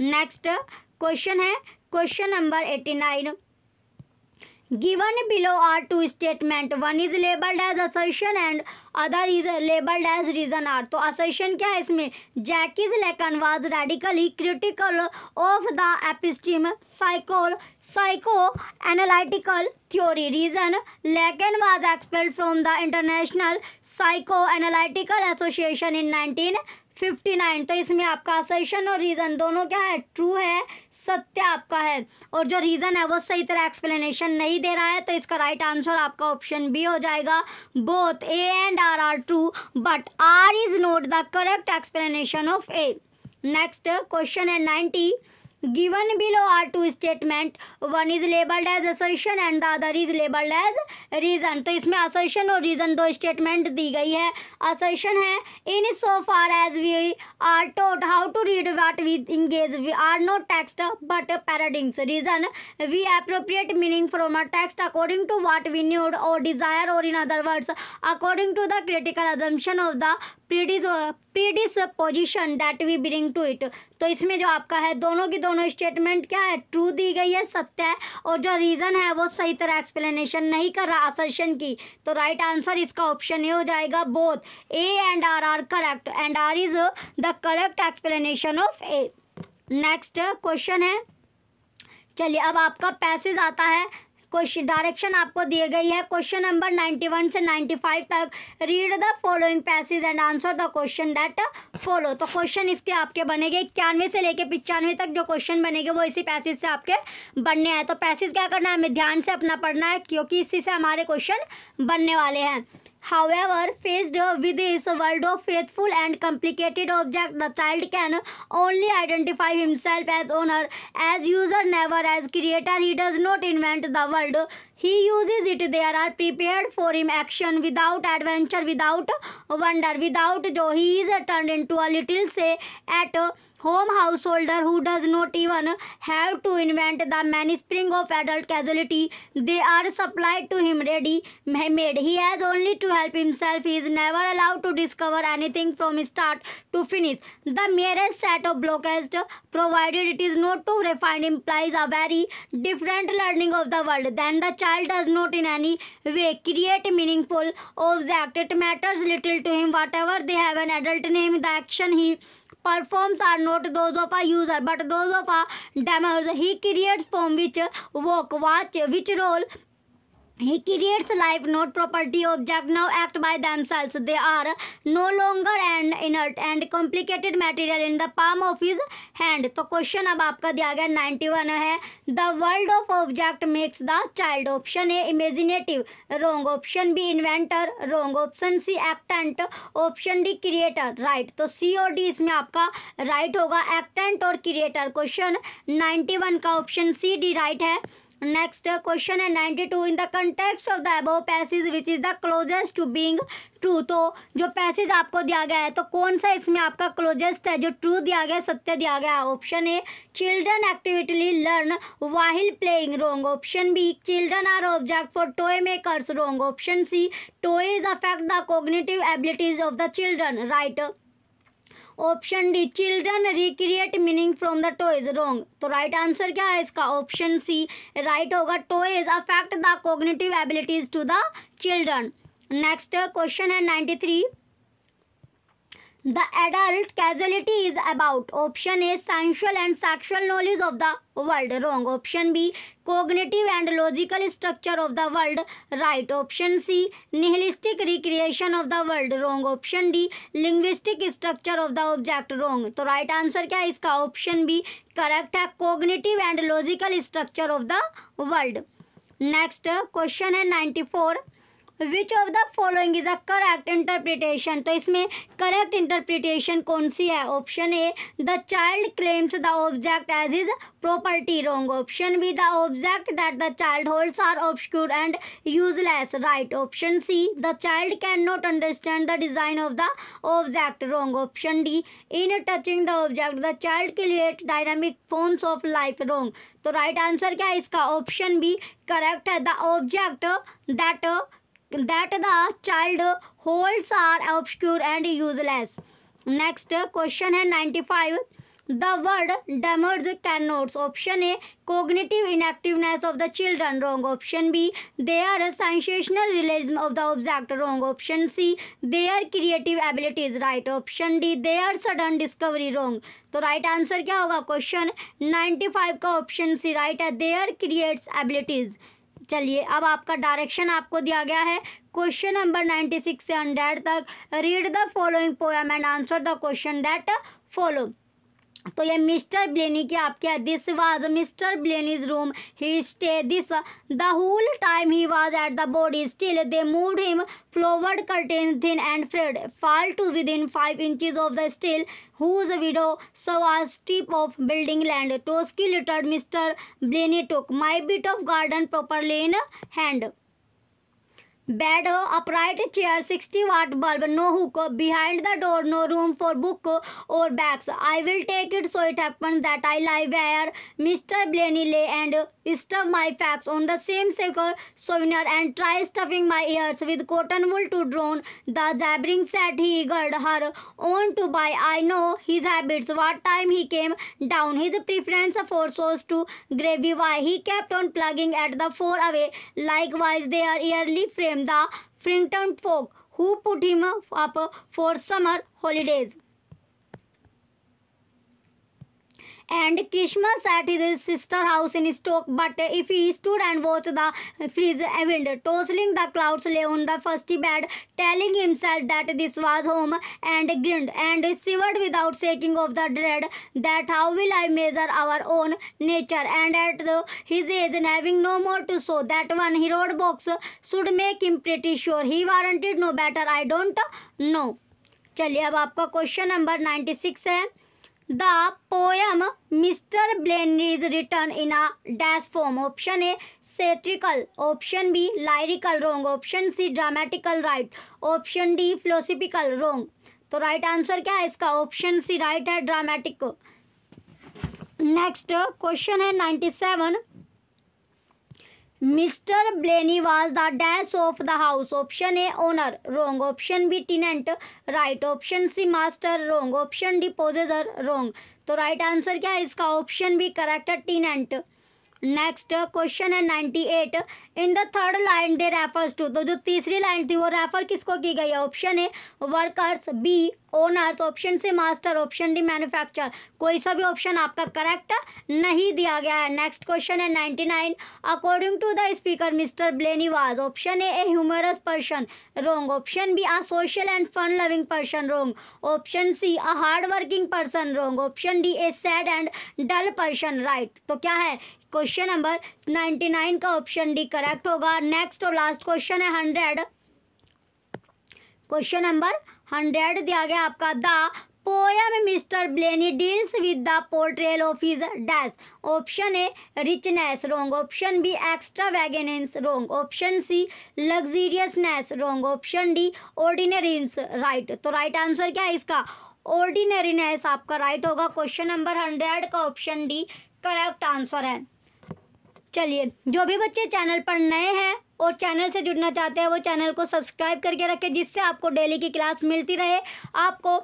next question है question number eighty nine given below are two statement one is labelled as assertion and other is labelled as reason R तो assertion क्या है इसमें is Lacan was radically critical of the episteme साइकोल psycho analytical theory reason Lacan was expelled from the international psycho analytical association in nineteen fifty nine तो इसमें आपका असेशन और reason दोनों क्या है ट्रू है सत्य आपका है और जो रीज़न है वो सही तरह एक्सप्लेनेशन नहीं दे रहा है तो इसका राइट आंसर आपका ऑप्शन बी हो जाएगा both A and R are true but R is not the correct explanation of A next question है ninety given below are two statement one is labeled as assertion and the other is labeled as reason तो इसमें assertion और reason दो statement दी गई है assertion है in so far as we are taught how to read what we engage we are no text but paradigm reason we appropriate meaning from our text according to what we need और desire और in other words according to the critical assumption of the प्रीडिज predisposition that we bring to it तो इसमें जो आपका है दोनों की दोनों स्टेटमेंट क्या है ट्रू दी गई है सत्य है और जो रीज़न है वो सही तरह एक्सप्लेनेशन नहीं कर रहा असर्शन की तो राइट right आंसर इसका ऑप्शन ये हो जाएगा both A and R are correct and R is the correct explanation of A next question है चलिए अब आपका पैसेज आता है क्वेश्चन डायरेक्शन आपको दी गई है क्वेश्चन नंबर वन से फाइव तक read the following passage and answer the question that follow तो क्वेश्चन इसके आपके बनेंगे इक्यानवे से लेकर पिचानवे तक जो क्वेश्चन बनेंगे वो इसी पैसेज से आपके बनने हैं तो पैसेज क्या करना है हमें ध्यान से अपना पढ़ना है क्योंकि इसी से हमारे क्वेश्चन बनने वाले हैं however, faced with this world of faithful and complicated object, the child can only identify himself as owner, as user, never as creator. He does not invent the world. He uses it. There are prepared for him action without adventure, without wonder, without joy. He is turned into a little say at home householder who does not even have to invent the many spring of adult casualty they are supplied to him ready made he has only to help himself he is never allowed to discover anything from start to finish the merest set of blockades provided it is not too refined implies a very different learning of the world than the child does not in any way create meaningful object it matters little to him whatever they have an adult name the action he performs are not those of a user but those of a demers. He creates form which work, watch, which role he creates life not property object now act by themselves they are no longer an inert and complicated material in the palm of his hand तो question अब आपका दिया गया 91 है the world of object makes the child option A imaginative wrong option B inventor wrong option C actant option D creator right तो C और D इसमें आपका राइट right होगा एक्टेंट और क्रिएटर क्वेश्चन 91 का ऑप्शन सी डी राइट है next question है two in the context of the above passage which is the closest to being true तो जो पैसेज आपको दिया गया है तो कौन सा इसमें आपका क्लोजेस्ट है जो ट्रू दिया गया सत्य दिया गया option A children actively learn while playing wrong option B children are object for toy makers wrong option C toys affect the cognitive abilities of the children right option D children recreate meaning from the toys wrong तो right right answer क्या है इसका option C right होगा toys affect the cognitive abilities to the children next question है ninety three the adult casualty is about option A sensual and sexual knowledge of the world wrong option B cognitive and logical structure of the world right option C nihilistic recreation of the world wrong option D linguistic structure of the object wrong तो right right answer क्या है इसका option B correct है cognitive and logical structure of the world next question है ninety four which of the following is a correct interpretation तो इसमें correct interpretation कौन सी है option A the child claims the object as is property wrong option B the object that the child holds are obscure and useless right option C the child can not understand the design of the object wrong option D in touching the object the child create dynamic forms of life wrong तो right right answer क्या है इसका option B correct है the object that that the child holds are obscure and useless next question है 95 the word demurs connotes option a cognitive inactiveness of the children wrong option b their sensational realism of the object wrong option c their creative abilities right option d their sudden discovery wrong तो right answer क्या होगा question 95 का option C right है their creates abilities चलिए अब आपका direction आपको दिया गया है क्वेश्चन नंबर नाइन्टी सिक्स से हंड्रेड तक read the following poem and answer the question that follow तो ये मिस्टर ब्लेनी के आप क्या this was mister Bleaney's room he stay this the whole time he was at the body still they move him फ्लोवर्ड curtain thin and frayed fall to within five inches of the sill whose window shows strip of building land tussocky littered mister Bleaney took my bit of garden properly in hand Bed upright chair, 60 watt bulb, no hook, behind the door, no room for book or bags. I will take it so it happened that I lie where Mr. Blaney lay and stuff my facts on the same circle souvenir and try stuffing my ears with cotton wool to drown the jabbering said he eagered her on to buy. I know his habits, what time he came down, his preference for sauce to gravy, why he kept on plugging at the four away. Likewise, they their early frame the Frington folk who put him up for summer holidays. and Christmas at his sister house in Stoke. But if he stood and watched the freeze wind tossing the clouds, lay on the first bed, telling himself that this was home, and grinned and shivered without shaking of the dread that how will I measure our own nature? And at the, his age, and having no more to show, that one hero box should make him pretty sure he warranted no better. I don't know. चलिए अब आपका question number ninety six है the poem mister Bleaney is written in a dash form option A satirical option B lyrical wrong option C dramatical right option D philosophical wrong तो right answer क्या है इसका option C right है dramatic next question है ninety seven mister Bleaney was the dash of the house option A owner wrong option B tenant right option C master wrong option D possessor wrong तो right right answer क्या है इसका option B correct है tenant next question है ninety eight in the third line they refers to तो जो तीसरी line थी वो रेफर किसको की गई है option A workers B owners option C master option D manufacture कोई सा भी ऑप्शन आपका करेक्ट नहीं दिया गया है नेक्स्ट क्वेश्चन है ninety nine according to the speaker mister Bleaney was option A a humorous person wrong option B a social and fun loving person wrong option C a hard working person wrong option D a sad and dull person right तो क्या है question number ninety nine का option D correct होगा next और last question है hundred question number hundred दिया गया आपका the poem mister Bleaney deals with the portrayal of is dash option A richness wrong option B extravagance wrong option C luxuriousness wrong option D ordinariness right तो right right answer क्या है इसका ordinariness आपका right right होगा question number hundred का option D correct answer है चलिए जो भी बच्चे चैनल पर नए हैं और चैनल से जुड़ना चाहते हैं वो चैनल को सब्सक्राइब करके रखें जिससे आपको डेली की क्लास मिलती रहे आपको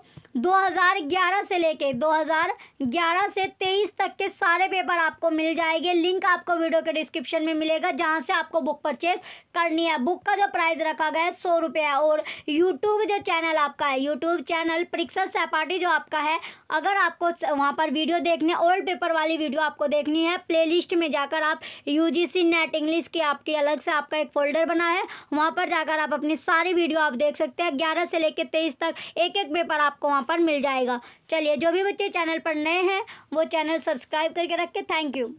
2011 से लेके 2011 से 23 तक के सारे पेपर आपको मिल जाएंगे लिंक आपको वीडियो के डिस्क्रिप्शन में मिलेगा जहां से आपको बुक परचेज करनी है बुक का जो प्राइस रखा गया है सौ रुपये और यूट्यूब जो चैनल आपका है यूट्यूब चैनल परीक्षा सहपाठी जो आपका है अगर आपको वहाँ पर वीडियो देखने ओल्ड पेपर वाली वीडियो आपको देखनी है प्ले में जाकर आप यू नेट इंग्लिश की आपकी अलग से आपका एक फोल्डर बना है वहाँ पर जाकर आप अपनी सारी वीडियो आप देख सकते हैं ग्यारह से लेकर तेईस तक एक एक पेपर आपको वहाँ पर मिल जाएगा चलिए जो भी बच्चे चैनल पर नए हैं वो चैनल सब्सक्राइब करके रखें थैंक यू